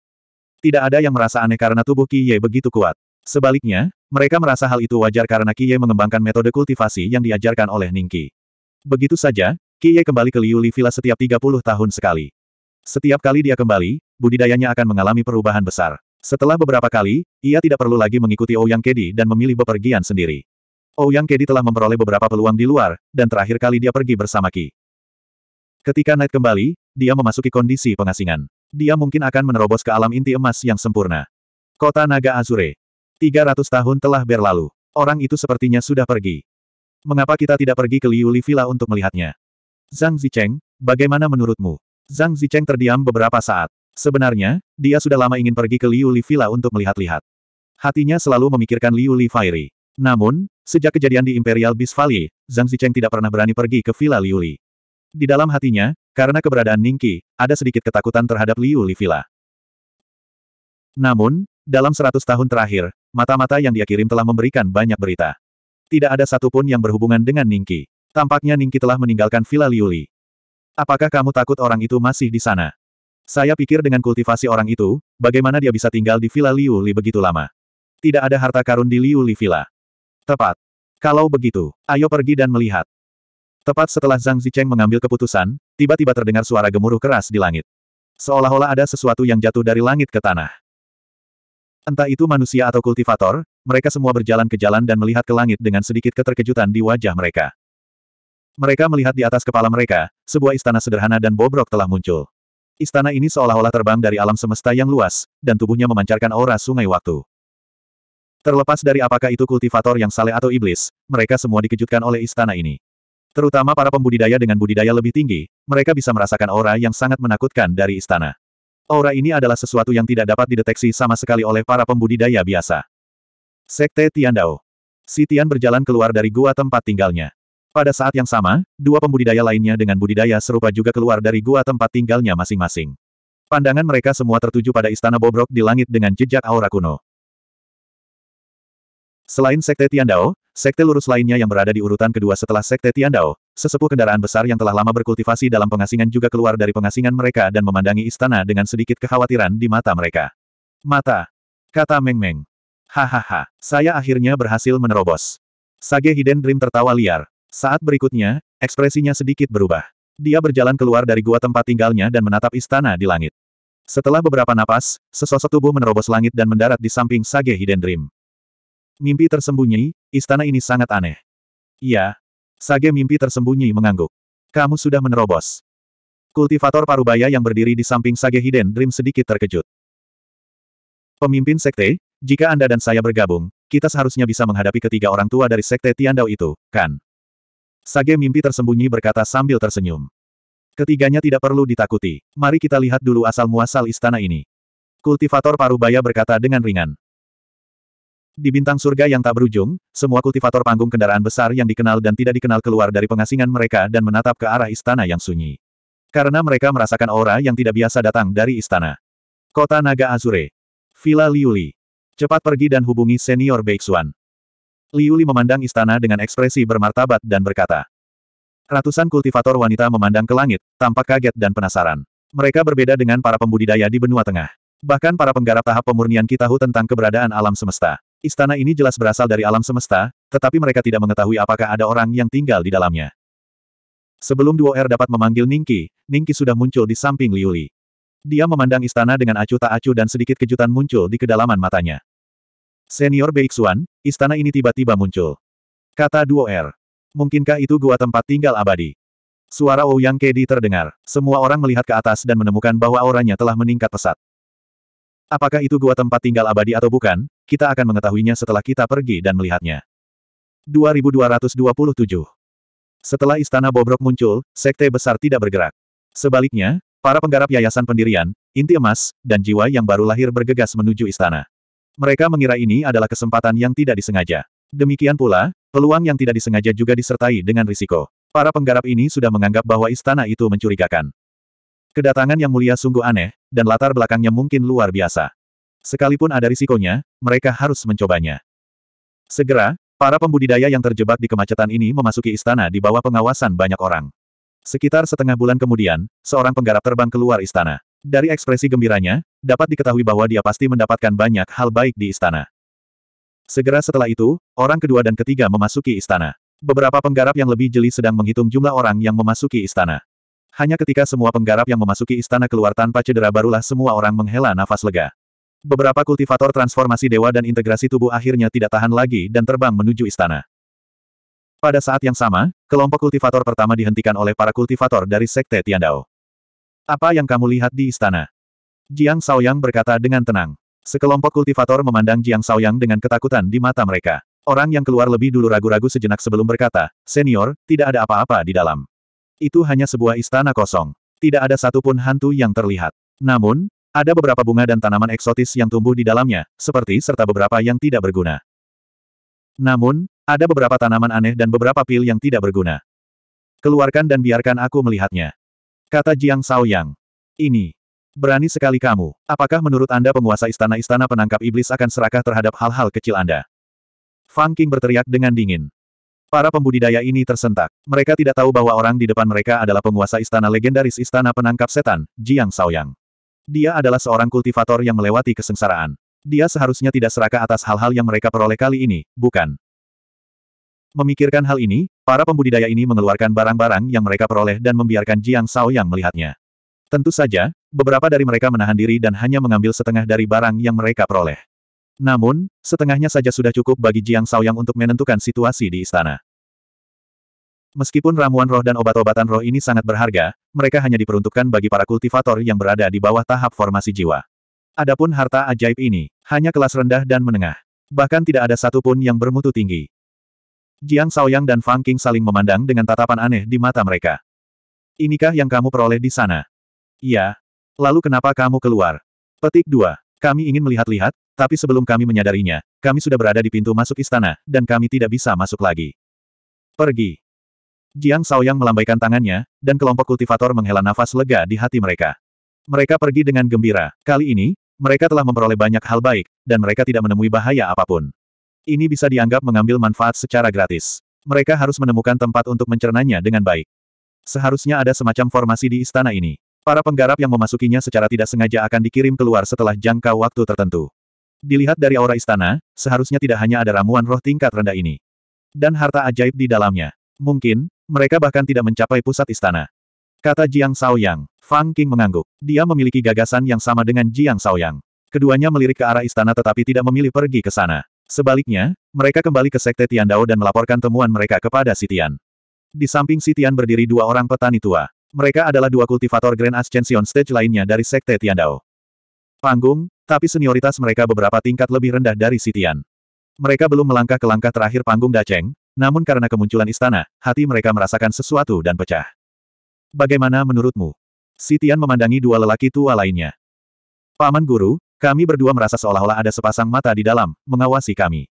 Tidak ada yang merasa aneh karena tubuh Kie begitu kuat. Sebaliknya, mereka merasa hal itu wajar karena Qiye mengembangkan metode kultivasi yang diajarkan oleh Ningqi. Begitu saja, Qiye kembali ke Liu Li Villa setiap 30 tahun sekali. Setiap kali dia kembali, budidayanya akan mengalami perubahan besar. Setelah beberapa kali, ia tidak perlu lagi mengikuti Ouyang oh Kedi dan memilih bepergian sendiri. Ouyang oh Kedi telah memperoleh beberapa peluang di luar, dan terakhir kali dia pergi bersama Ki. Ketika Knight kembali, dia memasuki kondisi pengasingan. Dia mungkin akan menerobos ke alam inti emas yang sempurna. Kota Naga Azure. 300 tahun telah berlalu. Orang itu sepertinya sudah pergi. Mengapa kita tidak pergi ke Liu Li Villa untuk melihatnya? Zhang Zicheng, bagaimana menurutmu? Zhang Zicheng terdiam beberapa saat. Sebenarnya, dia sudah lama ingin pergi ke Liu Li Villa untuk melihat-lihat. Hatinya selalu memikirkan Liu Li Fairy. Namun, sejak kejadian di Imperial Beast Valley, Zhang Zicheng tidak pernah berani pergi ke Villa Liu Li. Di dalam hatinya, karena keberadaan Ningqi, ada sedikit ketakutan terhadap Liu Li Villa. Namun, dalam seratus tahun terakhir, mata-mata yang dia kirim telah memberikan banyak berita. Tidak ada satupun yang berhubungan dengan Ningki. Tampaknya Ningki telah meninggalkan Villa Liuli. Apakah kamu takut orang itu masih di sana? Saya pikir dengan kultivasi orang itu, bagaimana dia bisa tinggal di Villa Liuli begitu lama? Tidak ada harta karun di Liuli Villa. Tepat. Kalau begitu, ayo pergi dan melihat. Tepat setelah Zhang Zicheng mengambil keputusan, tiba-tiba terdengar suara gemuruh keras di langit. Seolah-olah ada sesuatu yang jatuh dari langit ke tanah. Entah itu manusia atau kultivator, mereka semua berjalan ke jalan dan melihat ke langit dengan sedikit keterkejutan di wajah mereka. Mereka melihat di atas kepala mereka, sebuah istana sederhana dan bobrok telah muncul. Istana ini seolah-olah terbang dari alam semesta yang luas, dan tubuhnya memancarkan aura sungai waktu. Terlepas dari apakah itu kultivator yang saleh atau iblis, mereka semua dikejutkan oleh istana ini. Terutama para pembudidaya dengan budidaya lebih tinggi, mereka bisa merasakan aura yang sangat menakutkan dari istana. Aura ini adalah sesuatu yang tidak dapat dideteksi sama sekali oleh para pembudidaya biasa. Sekte Tiandao. Si Tian berjalan keluar dari gua tempat tinggalnya. Pada saat yang sama, dua pembudidaya lainnya dengan budidaya serupa juga keluar dari gua tempat tinggalnya masing-masing. Pandangan mereka semua tertuju pada istana bobrok di langit dengan jejak aura kuno. Selain Sekte Tiandao, Sekte Lurus lainnya yang berada di urutan kedua setelah Sekte Tiandao, sesepuh kendaraan besar yang telah lama berkultivasi dalam pengasingan juga keluar dari pengasingan mereka dan memandangi istana dengan sedikit kekhawatiran di mata mereka. Mata. Kata Meng Meng. Hahaha, saya akhirnya berhasil menerobos. Sage Hidden Dream tertawa liar. Saat berikutnya, ekspresinya sedikit berubah. Dia berjalan keluar dari gua tempat tinggalnya dan menatap istana di langit. Setelah beberapa napas, sesosok tubuh menerobos langit dan mendarat di samping Sage Hidden Dream. Mimpi tersembunyi, istana ini sangat aneh. Iya, Sage mimpi tersembunyi mengangguk. Kamu sudah menerobos. Kultivator parubaya yang berdiri di samping Sage Hiden Dream sedikit terkejut. Pemimpin sekte, jika Anda dan saya bergabung, kita seharusnya bisa menghadapi ketiga orang tua dari sekte Tiandao itu, kan? Sage mimpi tersembunyi berkata sambil tersenyum. Ketiganya tidak perlu ditakuti. Mari kita lihat dulu asal-muasal istana ini. Kultivator parubaya berkata dengan ringan. Di bintang surga yang tak berujung, semua kultivator panggung kendaraan besar yang dikenal dan tidak dikenal keluar dari pengasingan mereka dan menatap ke arah istana yang sunyi. Karena mereka merasakan aura yang tidak biasa datang dari istana. Kota Naga Azure. Villa Liuli. Cepat pergi dan hubungi senior Beixuan. Liuli memandang istana dengan ekspresi bermartabat dan berkata. Ratusan kultivator wanita memandang ke langit, tampak kaget dan penasaran. Mereka berbeda dengan para pembudidaya di benua tengah. Bahkan para penggarap tahap pemurnian kita tahu tentang keberadaan alam semesta. Istana ini jelas berasal dari alam semesta, tetapi mereka tidak mengetahui apakah ada orang yang tinggal di dalamnya. Sebelum Duo Er dapat memanggil Ningki, Ningki sudah muncul di samping Liuli. Dia memandang istana dengan acuh tak acuh dan sedikit kejutan muncul di kedalaman matanya. Senior Beixuan, istana ini tiba-tiba muncul. Kata Duo Er. Mungkinkah itu gua tempat tinggal abadi? Suara Ouyang Kedi terdengar. Semua orang melihat ke atas dan menemukan bahwa auranya telah meningkat pesat. Apakah itu gua tempat tinggal abadi atau bukan, kita akan mengetahuinya setelah kita pergi dan melihatnya. 2227 Setelah Istana Bobrok muncul, Sekte Besar tidak bergerak. Sebaliknya, para penggarap Yayasan Pendirian, Inti Emas, dan Jiwa yang baru lahir bergegas menuju istana. Mereka mengira ini adalah kesempatan yang tidak disengaja. Demikian pula, peluang yang tidak disengaja juga disertai dengan risiko. Para penggarap ini sudah menganggap bahwa istana itu mencurigakan. Kedatangan yang mulia sungguh aneh, dan latar belakangnya mungkin luar biasa. Sekalipun ada risikonya, mereka harus mencobanya. Segera, para pembudidaya yang terjebak di kemacetan ini memasuki istana di bawah pengawasan banyak orang. Sekitar setengah bulan kemudian, seorang penggarap terbang keluar istana. Dari ekspresi gembiranya, dapat diketahui bahwa dia pasti mendapatkan banyak hal baik di istana. Segera setelah itu, orang kedua dan ketiga memasuki istana. Beberapa penggarap yang lebih jeli sedang menghitung jumlah orang yang memasuki istana. Hanya ketika semua penggarap yang memasuki istana keluar tanpa cedera barulah semua orang menghela nafas lega. Beberapa kultivator transformasi dewa dan integrasi tubuh akhirnya tidak tahan lagi dan terbang menuju istana. Pada saat yang sama, kelompok kultivator pertama dihentikan oleh para kultivator dari Sekte Tiandao. Apa yang kamu lihat di istana? Jiang Saoyang berkata dengan tenang. Sekelompok kultivator memandang Jiang Saoyang dengan ketakutan di mata mereka. Orang yang keluar lebih dulu ragu-ragu sejenak sebelum berkata, Senior, tidak ada apa-apa di dalam. Itu hanya sebuah istana kosong. Tidak ada satupun hantu yang terlihat. Namun, ada beberapa bunga dan tanaman eksotis yang tumbuh di dalamnya, seperti serta beberapa yang tidak berguna. Namun, ada beberapa tanaman aneh dan beberapa pil yang tidak berguna. Keluarkan dan biarkan aku melihatnya. Kata Jiang Yang. Ini. Berani sekali kamu. Apakah menurut Anda penguasa istana-istana penangkap iblis akan serakah terhadap hal-hal kecil Anda? Fang King berteriak dengan dingin. Para pembudidaya ini tersentak. Mereka tidak tahu bahwa orang di depan mereka adalah penguasa istana legendaris Istana Penangkap Setan, Jiang Saoyang. Dia adalah seorang kultivator yang melewati kesengsaraan. Dia seharusnya tidak serakah atas hal-hal yang mereka peroleh kali ini, bukan? Memikirkan hal ini, para pembudidaya ini mengeluarkan barang-barang yang mereka peroleh dan membiarkan Jiang Saoyang melihatnya. Tentu saja, beberapa dari mereka menahan diri dan hanya mengambil setengah dari barang yang mereka peroleh. Namun, setengahnya saja sudah cukup bagi Jiang Saoyang untuk menentukan situasi di istana. Meskipun ramuan roh dan obat-obatan roh ini sangat berharga, mereka hanya diperuntukkan bagi para kultivator yang berada di bawah tahap formasi jiwa. Adapun harta ajaib ini, hanya kelas rendah dan menengah. Bahkan tidak ada satupun yang bermutu tinggi. Jiang Saoyang dan Fang King saling memandang dengan tatapan aneh di mata mereka. Inikah yang kamu peroleh di sana? Iya. Lalu kenapa kamu keluar? Petik 2. Kami ingin melihat-lihat, tapi sebelum kami menyadarinya, kami sudah berada di pintu masuk istana, dan kami tidak bisa masuk lagi. Pergi. Jiang Saoyang melambaikan tangannya, dan kelompok kultivator menghela nafas lega di hati mereka. Mereka pergi dengan gembira. Kali ini, mereka telah memperoleh banyak hal baik, dan mereka tidak menemui bahaya apapun. Ini bisa dianggap mengambil manfaat secara gratis. Mereka harus menemukan tempat untuk mencernanya dengan baik. Seharusnya ada semacam formasi di istana ini. Para penggarap yang memasukinya secara tidak sengaja akan dikirim keluar setelah jangka waktu tertentu. Dilihat dari aura istana, seharusnya tidak hanya ada ramuan roh tingkat rendah ini. Dan harta ajaib di dalamnya. Mungkin, mereka bahkan tidak mencapai pusat istana. Kata Jiang Saoyang, Fang King mengangguk. Dia memiliki gagasan yang sama dengan Jiang Saoyang. Keduanya melirik ke arah istana tetapi tidak memilih pergi ke sana. Sebaliknya, mereka kembali ke Sekte Tian Dao dan melaporkan temuan mereka kepada Sitian. Di samping Sitian berdiri dua orang petani tua. Mereka adalah dua kultivator Grand Ascension Stage lainnya dari Sekte Tian Dao. Panggung, tapi senioritas mereka beberapa tingkat lebih rendah dari Sitian. Mereka belum melangkah ke langkah terakhir panggung Daceng, namun karena kemunculan istana, hati mereka merasakan sesuatu dan pecah. Bagaimana menurutmu? Sitian memandangi dua lelaki tua lainnya. Paman Guru, kami berdua merasa seolah-olah ada sepasang mata di dalam, mengawasi kami.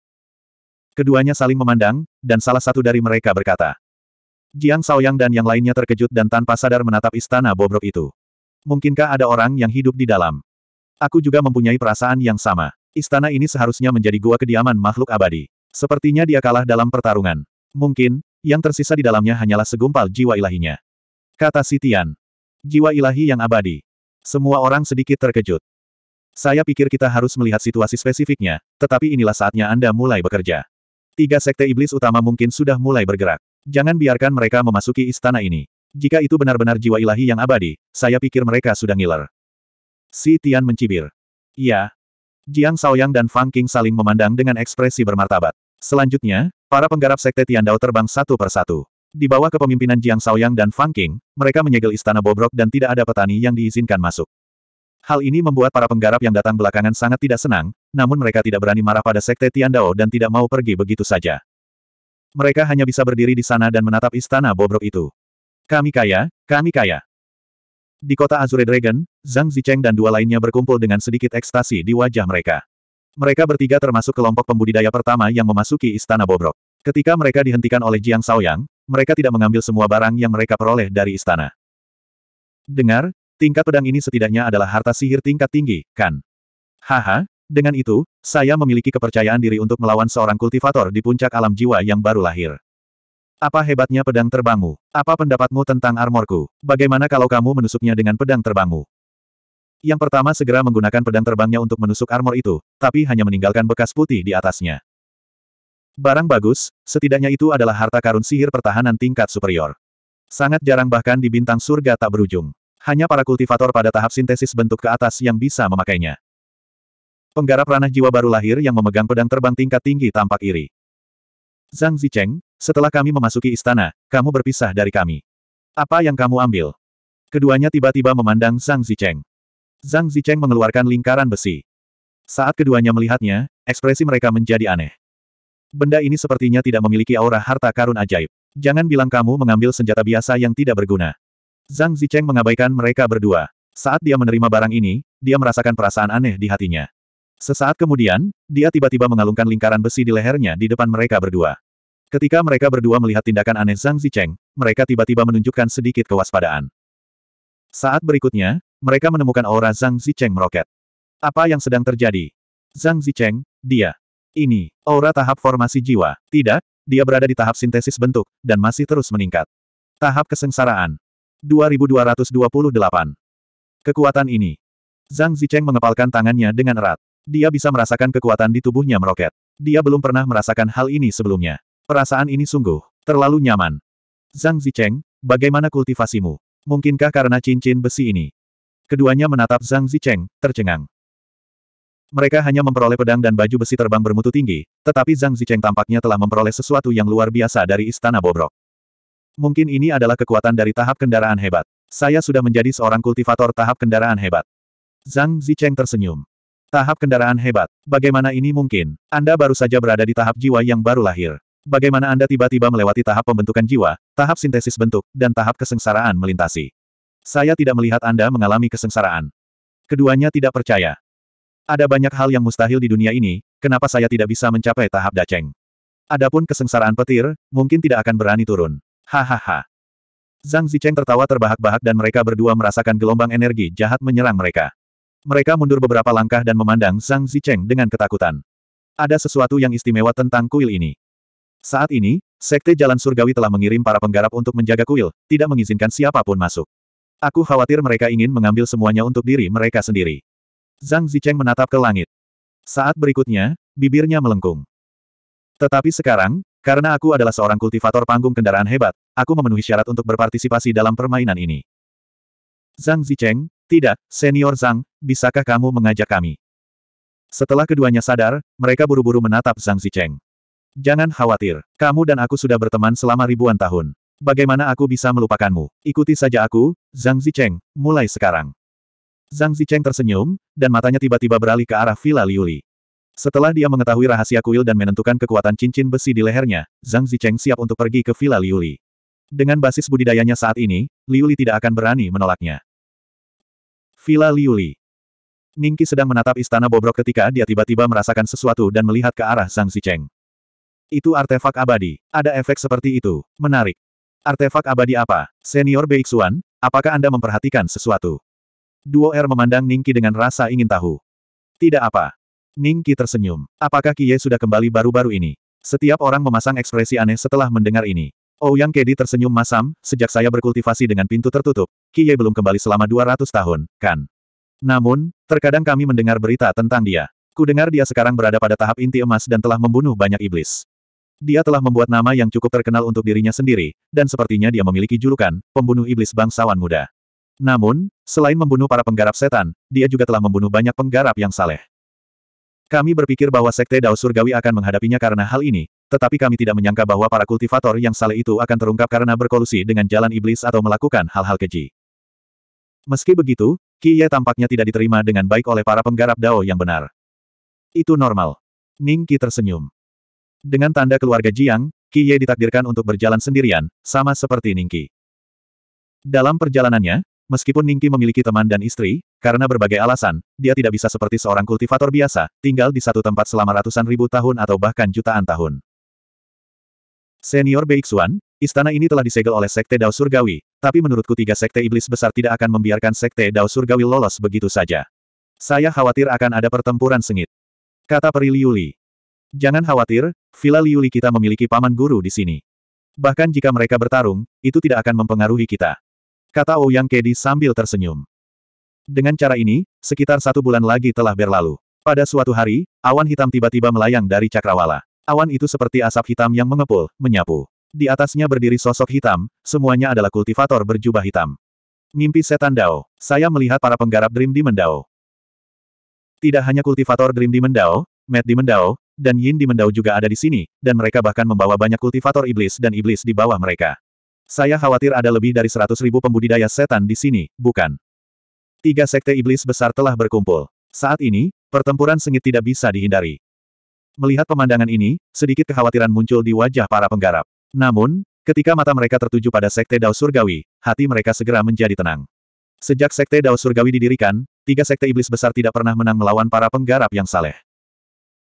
Keduanya saling memandang, dan salah satu dari mereka berkata. Jiang Saoyang dan yang lainnya terkejut dan tanpa sadar menatap istana bobrok itu. Mungkinkah ada orang yang hidup di dalam? Aku juga mempunyai perasaan yang sama. Istana ini seharusnya menjadi gua kediaman makhluk abadi. Sepertinya dia kalah dalam pertarungan. Mungkin, yang tersisa di dalamnya hanyalah segumpal jiwa ilahinya. Kata Sitian. Jiwa ilahi yang abadi. Semua orang sedikit terkejut. Saya pikir kita harus melihat situasi spesifiknya, tetapi inilah saatnya Anda mulai bekerja. Tiga sekte iblis utama mungkin sudah mulai bergerak. Jangan biarkan mereka memasuki istana ini. Jika itu benar-benar jiwa ilahi yang abadi, saya pikir mereka sudah ngiler. Si Tian mencibir. Ya. Jiang Saoyang dan Fang King saling memandang dengan ekspresi bermartabat. Selanjutnya, para penggarap sekte Tian Dao terbang satu persatu, Di bawah kepemimpinan Jiang Saoyang dan Fang King, mereka menyegel istana bobrok dan tidak ada petani yang diizinkan masuk. Hal ini membuat para penggarap yang datang belakangan sangat tidak senang, namun mereka tidak berani marah pada sekte Tian Dao dan tidak mau pergi begitu saja. Mereka hanya bisa berdiri di sana dan menatap istana bobrok itu. Kami kaya, kami kaya. Di kota Azure Dragon, Zhang Zicheng dan dua lainnya berkumpul dengan sedikit ekstasi di wajah mereka. Mereka bertiga termasuk kelompok pembudidaya pertama yang memasuki Istana Bobrok. Ketika mereka dihentikan oleh Jiang Saoyang, mereka tidak mengambil semua barang yang mereka peroleh dari istana. Dengar, tingkat pedang ini setidaknya adalah harta sihir tingkat tinggi, kan? Haha, dengan itu, saya memiliki kepercayaan diri untuk melawan seorang kultivator di puncak alam jiwa yang baru lahir. Apa hebatnya pedang terbangmu? Apa pendapatmu tentang armorku? Bagaimana kalau kamu menusuknya dengan pedang terbangmu? Yang pertama segera menggunakan pedang terbangnya untuk menusuk armor itu, tapi hanya meninggalkan bekas putih di atasnya. Barang bagus, setidaknya itu adalah harta karun sihir pertahanan tingkat superior. Sangat jarang bahkan di bintang surga tak berujung. Hanya para kultivator pada tahap sintesis bentuk ke atas yang bisa memakainya. Penggarap ranah jiwa baru lahir yang memegang pedang terbang tingkat tinggi tampak iri. Zhang Zicheng, setelah kami memasuki istana, kamu berpisah dari kami. Apa yang kamu ambil? Keduanya tiba-tiba memandang Zhang Zicheng. Zhang Zicheng mengeluarkan lingkaran besi. Saat keduanya melihatnya, ekspresi mereka menjadi aneh. Benda ini sepertinya tidak memiliki aura harta karun ajaib. Jangan bilang kamu mengambil senjata biasa yang tidak berguna. Zhang Zicheng mengabaikan mereka berdua. Saat dia menerima barang ini, dia merasakan perasaan aneh di hatinya. Sesaat kemudian, dia tiba-tiba mengalungkan lingkaran besi di lehernya di depan mereka berdua. Ketika mereka berdua melihat tindakan aneh Zhang Zicheng, mereka tiba-tiba menunjukkan sedikit kewaspadaan. Saat berikutnya, mereka menemukan aura Zhang Zicheng meroket. Apa yang sedang terjadi? Zhang Zicheng, dia. Ini, aura tahap formasi jiwa. Tidak, dia berada di tahap sintesis bentuk, dan masih terus meningkat. Tahap kesengsaraan. 2228. Kekuatan ini. Zhang Zicheng mengepalkan tangannya dengan erat. Dia bisa merasakan kekuatan di tubuhnya meroket. Dia belum pernah merasakan hal ini sebelumnya. Perasaan ini sungguh terlalu nyaman. Zhang Zicheng, bagaimana kultivasimu? Mungkinkah karena cincin besi ini? Keduanya menatap Zhang Zicheng, tercengang. Mereka hanya memperoleh pedang dan baju besi terbang bermutu tinggi, tetapi Zhang Zicheng tampaknya telah memperoleh sesuatu yang luar biasa dari Istana Bobrok. Mungkin ini adalah kekuatan dari tahap kendaraan hebat. Saya sudah menjadi seorang kultivator tahap kendaraan hebat. Zhang Zicheng tersenyum. Tahap kendaraan hebat. Bagaimana ini mungkin? Anda baru saja berada di tahap jiwa yang baru lahir. Bagaimana Anda tiba-tiba melewati tahap pembentukan jiwa, tahap sintesis bentuk, dan tahap kesengsaraan melintasi? Saya tidak melihat Anda mengalami kesengsaraan. Keduanya tidak percaya. Ada banyak hal yang mustahil di dunia ini, kenapa saya tidak bisa mencapai tahap daceng? Adapun kesengsaraan petir, mungkin tidak akan berani turun. Hahaha. Zhang Zicheng tertawa terbahak-bahak dan mereka berdua merasakan gelombang energi jahat menyerang mereka. Mereka mundur beberapa langkah dan memandang Zhang Zicheng dengan ketakutan. Ada sesuatu yang istimewa tentang kuil ini. Saat ini, Sekte Jalan Surgawi telah mengirim para penggarap untuk menjaga kuil, tidak mengizinkan siapapun masuk. Aku khawatir mereka ingin mengambil semuanya untuk diri mereka sendiri. Zhang Zicheng menatap ke langit. Saat berikutnya, bibirnya melengkung. Tetapi sekarang, karena aku adalah seorang kultivator panggung kendaraan hebat, aku memenuhi syarat untuk berpartisipasi dalam permainan ini. Zhang Zicheng, tidak, senior Zhang, bisakah kamu mengajak kami? Setelah keduanya sadar, mereka buru-buru menatap Zhang Zicheng. Jangan khawatir, kamu dan aku sudah berteman selama ribuan tahun. Bagaimana aku bisa melupakanmu? Ikuti saja aku, Zhang Zicheng, mulai sekarang. Zhang Zicheng tersenyum, dan matanya tiba-tiba beralih ke arah Villa Liuli. Setelah dia mengetahui rahasia kuil dan menentukan kekuatan cincin besi di lehernya, Zhang Zicheng siap untuk pergi ke Villa Liuli. Dengan basis budidayanya saat ini, Liuli tidak akan berani menolaknya. Villa Liuli. Ningki sedang menatap istana bobrok ketika dia tiba-tiba merasakan sesuatu dan melihat ke arah Zhang Zicheng. Itu artefak abadi. Ada efek seperti itu. Menarik. Artefak abadi apa? Senior Beixuan, apakah Anda memperhatikan sesuatu? Duo Er memandang Ningki dengan rasa ingin tahu. Tidak apa. Ningki tersenyum. Apakah Kie sudah kembali baru-baru ini? Setiap orang memasang ekspresi aneh setelah mendengar ini. Ouyang oh, Kedi tersenyum masam, sejak saya berkultivasi dengan pintu tertutup, Kiye belum kembali selama 200 tahun, kan? Namun, terkadang kami mendengar berita tentang dia. Kudengar dia sekarang berada pada tahap inti emas dan telah membunuh banyak iblis. Dia telah membuat nama yang cukup terkenal untuk dirinya sendiri, dan sepertinya dia memiliki julukan, pembunuh iblis bangsawan muda. Namun, selain membunuh para penggarap setan, dia juga telah membunuh banyak penggarap yang saleh. Kami berpikir bahwa Sekte Dao Surgawi akan menghadapinya karena hal ini, tetapi kami tidak menyangka bahwa para kultivator yang saleh itu akan terungkap karena berkolusi dengan jalan iblis atau melakukan hal-hal keji. Meski begitu, Kiye tampaknya tidak diterima dengan baik oleh para penggarap Dao yang benar. Itu normal. Ning Qi tersenyum. Dengan tanda keluarga Jiang, Kiye ditakdirkan untuk berjalan sendirian, sama seperti Ning Qi. Dalam perjalanannya, meskipun Ning Qi memiliki teman dan istri, karena berbagai alasan, dia tidak bisa seperti seorang kultivator biasa, tinggal di satu tempat selama ratusan ribu tahun atau bahkan jutaan tahun. Senior Beixuan, Istana ini telah disegel oleh Sekte Dao Surgawi, tapi menurutku tiga Sekte Iblis Besar tidak akan membiarkan Sekte Dao Surgawi lolos begitu saja. Saya khawatir akan ada pertempuran sengit. Kata Peri Liuli. Jangan khawatir, Villa Liuli kita memiliki paman guru di sini. Bahkan jika mereka bertarung, itu tidak akan mempengaruhi kita. Kata Ouyang Kedi sambil tersenyum. Dengan cara ini, sekitar satu bulan lagi telah berlalu. Pada suatu hari, awan hitam tiba-tiba melayang dari cakrawala. Awan itu seperti asap hitam yang mengepul, menyapu. Di atasnya berdiri sosok hitam, semuanya adalah kultivator berjubah hitam. Mimpi setan Dao. Saya melihat para penggarap Dream Demon Dao. Tidak hanya kultivator Dream Demon Dao, Mad Demon Dao, dan Yin Demon Dao juga ada di sini, dan mereka bahkan membawa banyak kultivator iblis dan iblis di bawah mereka. Saya khawatir ada lebih dari seratus ribu pembudidaya setan di sini, bukan? Tiga sekte iblis besar telah berkumpul. Saat ini, pertempuran sengit tidak bisa dihindari. Melihat pemandangan ini, sedikit kekhawatiran muncul di wajah para penggarap. Namun, ketika mata mereka tertuju pada Sekte Dao Surgawi, hati mereka segera menjadi tenang. Sejak Sekte Dao Surgawi didirikan, tiga Sekte Iblis Besar tidak pernah menang melawan para penggarap yang saleh.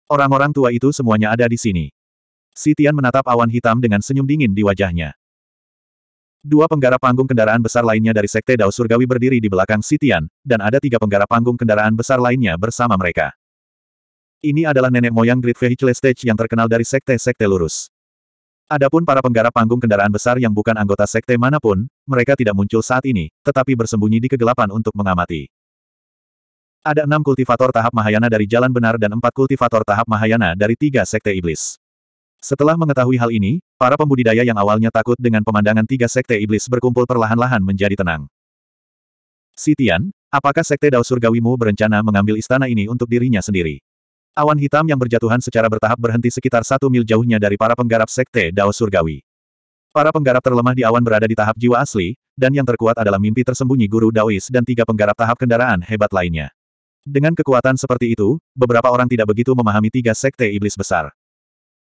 Orang-orang tua itu semuanya ada di sini. Sitian menatap awan hitam dengan senyum dingin di wajahnya. Dua penggarap panggung kendaraan besar lainnya dari Sekte Dao Surgawi berdiri di belakang Sitian, dan ada tiga penggarap panggung kendaraan besar lainnya bersama mereka. Ini adalah nenek moyang Great Vehicle Stage yang terkenal dari Sekte-Sekte Lurus. Adapun para penggarap panggung kendaraan besar yang bukan anggota sekte manapun, mereka tidak muncul saat ini, tetapi bersembunyi di kegelapan untuk mengamati. Ada enam kultivator tahap Mahayana dari Jalan Benar dan empat kultivator tahap Mahayana dari tiga sekte iblis. Setelah mengetahui hal ini, para pembudidaya yang awalnya takut dengan pemandangan tiga sekte iblis berkumpul perlahan-lahan menjadi tenang. Sitian, apakah sekte Dao Surgawimu berencana mengambil istana ini untuk dirinya sendiri? Awan hitam yang berjatuhan secara bertahap berhenti sekitar satu mil jauhnya dari para penggarap sekte Dao Surgawi. Para penggarap terlemah di awan berada di tahap jiwa asli, dan yang terkuat adalah mimpi tersembunyi guru Daois dan tiga penggarap tahap kendaraan hebat lainnya. Dengan kekuatan seperti itu, beberapa orang tidak begitu memahami tiga sekte iblis besar.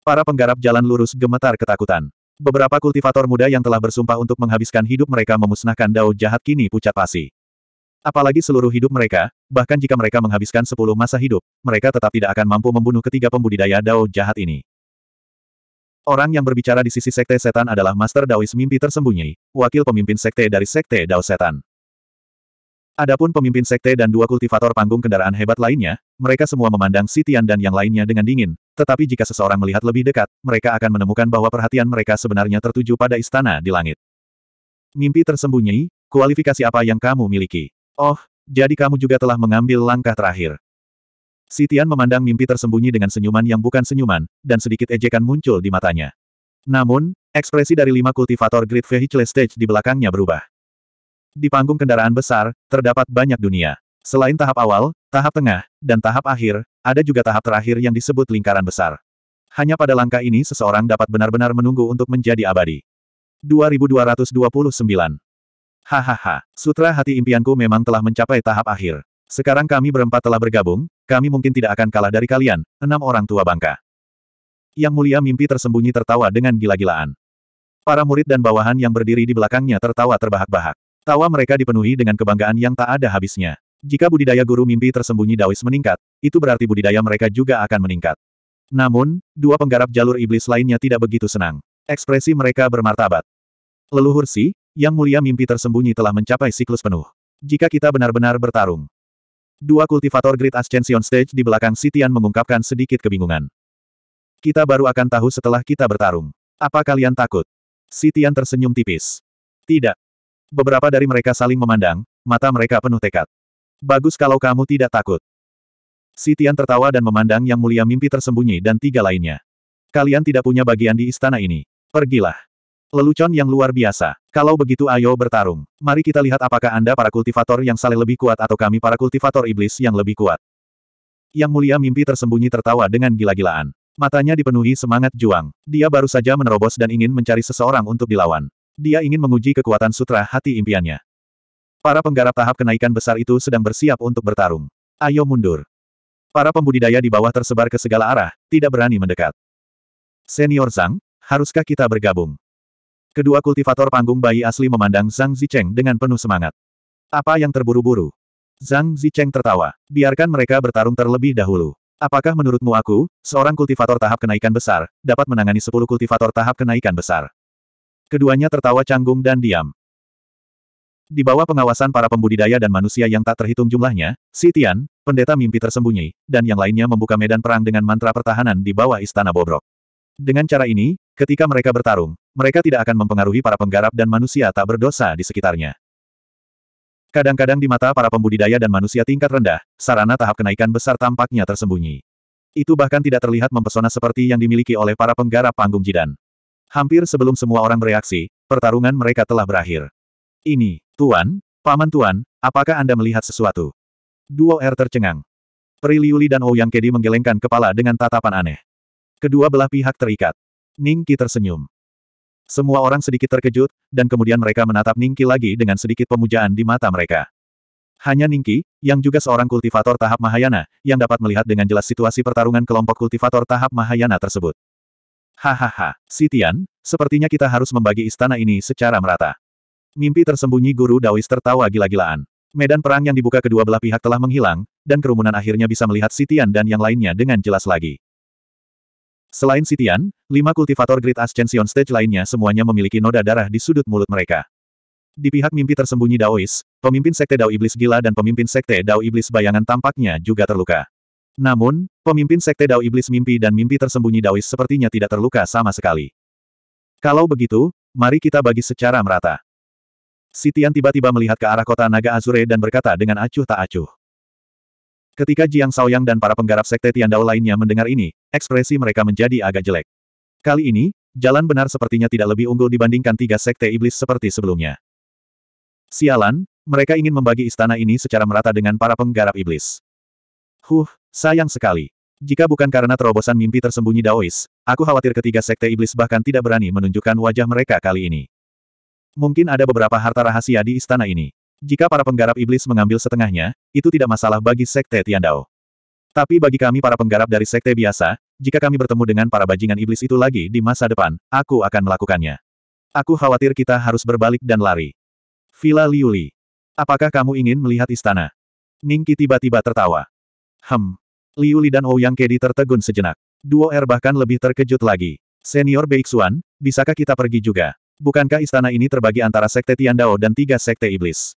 Para penggarap jalan lurus gemetar ketakutan. Beberapa kultivator muda yang telah bersumpah untuk menghabiskan hidup mereka memusnahkan Dao jahat kini pucat pasi. Apalagi seluruh hidup mereka, bahkan jika mereka menghabiskan sepuluh masa hidup, mereka tetap tidak akan mampu membunuh ketiga pembudidaya Dao jahat ini. Orang yang berbicara di sisi Sekte Setan adalah Master Daois Mimpi Tersembunyi, wakil pemimpin Sekte dari Sekte Dao Setan. Adapun pemimpin sekte dan dua kultivator panggung kendaraan hebat lainnya, mereka semua memandang Sitian dan yang lainnya dengan dingin, tetapi jika seseorang melihat lebih dekat, mereka akan menemukan bahwa perhatian mereka sebenarnya tertuju pada istana di langit. Mimpi tersembunyi, kualifikasi apa yang kamu miliki? Oh, jadi kamu juga telah mengambil langkah terakhir. Sitian memandang mimpi tersembunyi dengan senyuman yang bukan senyuman, dan sedikit ejekan muncul di matanya. Namun, ekspresi dari lima kultivator Great Vehicle Stage di belakangnya berubah. Di panggung kendaraan besar, terdapat banyak dunia. Selain tahap awal, tahap tengah, dan tahap akhir, ada juga tahap terakhir yang disebut lingkaran besar. Hanya pada langkah ini seseorang dapat benar-benar menunggu untuk menjadi abadi. 2229 Hahaha, sutra hati impianku memang telah mencapai tahap akhir. Sekarang kami berempat telah bergabung, kami mungkin tidak akan kalah dari kalian, enam orang tua bangka. Yang mulia mimpi tersembunyi tertawa dengan gila-gilaan. Para murid dan bawahan yang berdiri di belakangnya tertawa terbahak-bahak. Tawa mereka dipenuhi dengan kebanggaan yang tak ada habisnya. Jika budidaya guru mimpi tersembunyi Dawis meningkat, itu berarti budidaya mereka juga akan meningkat. Namun, dua penggarap jalur iblis lainnya tidak begitu senang. Ekspresi mereka bermartabat. Leluhur Si, yang mulia mimpi tersembunyi telah mencapai siklus penuh. Jika kita benar-benar bertarung. Dua kultivator Great Ascension Stage di belakang Sitian mengungkapkan sedikit kebingungan. Kita baru akan tahu setelah kita bertarung. Apa kalian takut? Sitian tersenyum tipis. Tidak. Beberapa dari mereka saling memandang, mata mereka penuh tekad. Bagus kalau kamu tidak takut. Sitian tertawa dan memandang yang mulia mimpi tersembunyi dan tiga lainnya. Kalian tidak punya bagian di istana ini. Pergilah. Lelucon yang luar biasa. Kalau begitu ayo bertarung. Mari kita lihat apakah Anda para kultivator yang saleh lebih kuat atau kami para kultivator iblis yang lebih kuat. Yang mulia mimpi tersembunyi tertawa dengan gila-gilaan. Matanya dipenuhi semangat juang. Dia baru saja menerobos dan ingin mencari seseorang untuk dilawan. Dia ingin menguji kekuatan sutra hati impiannya. Para penggarap tahap kenaikan besar itu sedang bersiap untuk bertarung. Ayo mundur. Para pembudidaya di bawah tersebar ke segala arah, tidak berani mendekat. Senior Zhang, haruskah kita bergabung? Kedua kultivator panggung bayi asli memandang Zhang Zicheng dengan penuh semangat. Apa yang terburu-buru? Zhang Zicheng tertawa. Biarkan mereka bertarung terlebih dahulu. Apakah menurutmu aku, seorang kultivator tahap kenaikan besar, dapat menangani sepuluh kultivator tahap kenaikan besar? Keduanya tertawa canggung dan diam. Di bawah pengawasan para pembudidaya dan manusia yang tak terhitung jumlahnya, Si Tian, pendeta mimpi tersembunyi, dan yang lainnya membuka medan perang dengan mantra pertahanan di bawah Istana Bobrok. Dengan cara ini, ketika mereka bertarung, mereka tidak akan mempengaruhi para penggarap dan manusia tak berdosa di sekitarnya. Kadang-kadang di mata para pembudidaya dan manusia tingkat rendah, sarana tahap kenaikan besar tampaknya tersembunyi. Itu bahkan tidak terlihat mempesona seperti yang dimiliki oleh para penggarap panggung jidan. Hampir sebelum semua orang bereaksi, pertarungan mereka telah berakhir. Ini, Tuan, Paman Tuan, apakah Anda melihat sesuatu? Duo R tercengang. Peri dan Ouyang Kedi menggelengkan kepala dengan tatapan aneh. Kedua belah pihak terikat. Ningki tersenyum. Semua orang sedikit terkejut, dan kemudian mereka menatap Ningki lagi dengan sedikit pemujaan di mata mereka. Hanya Ningki, yang juga seorang kultivator tahap Mahayana, yang dapat melihat dengan jelas situasi pertarungan kelompok kultivator tahap Mahayana tersebut. Hahaha, Sitian, sepertinya kita harus membagi istana ini secara merata. Mimpi tersembunyi guru Daois tertawa gila-gilaan. Medan perang yang dibuka kedua belah pihak telah menghilang, dan kerumunan akhirnya bisa melihat Sitian dan yang lainnya dengan jelas lagi. Selain Sitian, lima kultivator Great Ascension Stage lainnya semuanya memiliki noda darah di sudut mulut mereka. Di pihak mimpi tersembunyi Daois, pemimpin sekte Dao Iblis Gila dan pemimpin sekte Dao Iblis Bayangan tampaknya juga terluka. Namun, pemimpin sekte Dao Iblis Mimpi dan mimpi tersembunyi Daois sepertinya tidak terluka sama sekali. Kalau begitu, mari kita bagi secara merata. Sitian tiba-tiba melihat ke arah kota naga Azure dan berkata dengan acuh tak acuh. Ketika Jiang Saoyang dan para penggarap sekte Tian Dao lainnya mendengar ini, ekspresi mereka menjadi agak jelek. Kali ini, jalan benar sepertinya tidak lebih unggul dibandingkan tiga sekte iblis seperti sebelumnya. Sialan, mereka ingin membagi istana ini secara merata dengan para penggarap iblis. Huh, sayang sekali. Jika bukan karena terobosan mimpi tersembunyi Daois, aku khawatir ketiga sekte iblis bahkan tidak berani menunjukkan wajah mereka kali ini. Mungkin ada beberapa harta rahasia di istana ini. Jika para penggarap iblis mengambil setengahnya, itu tidak masalah bagi Sekte Tiandao. Tapi bagi kami para penggarap dari Sekte biasa, jika kami bertemu dengan para bajingan iblis itu lagi di masa depan, aku akan melakukannya. Aku khawatir kita harus berbalik dan lari. Villa Liuli. Apakah kamu ingin melihat istana? Ningki tiba-tiba tertawa. Hem. Liuli dan Ouyang Kedi tertegun sejenak. Duo Er bahkan lebih terkejut lagi. Senior Beixuan, bisakah kita pergi juga? Bukankah istana ini terbagi antara Sekte Tiandao dan tiga Sekte Iblis?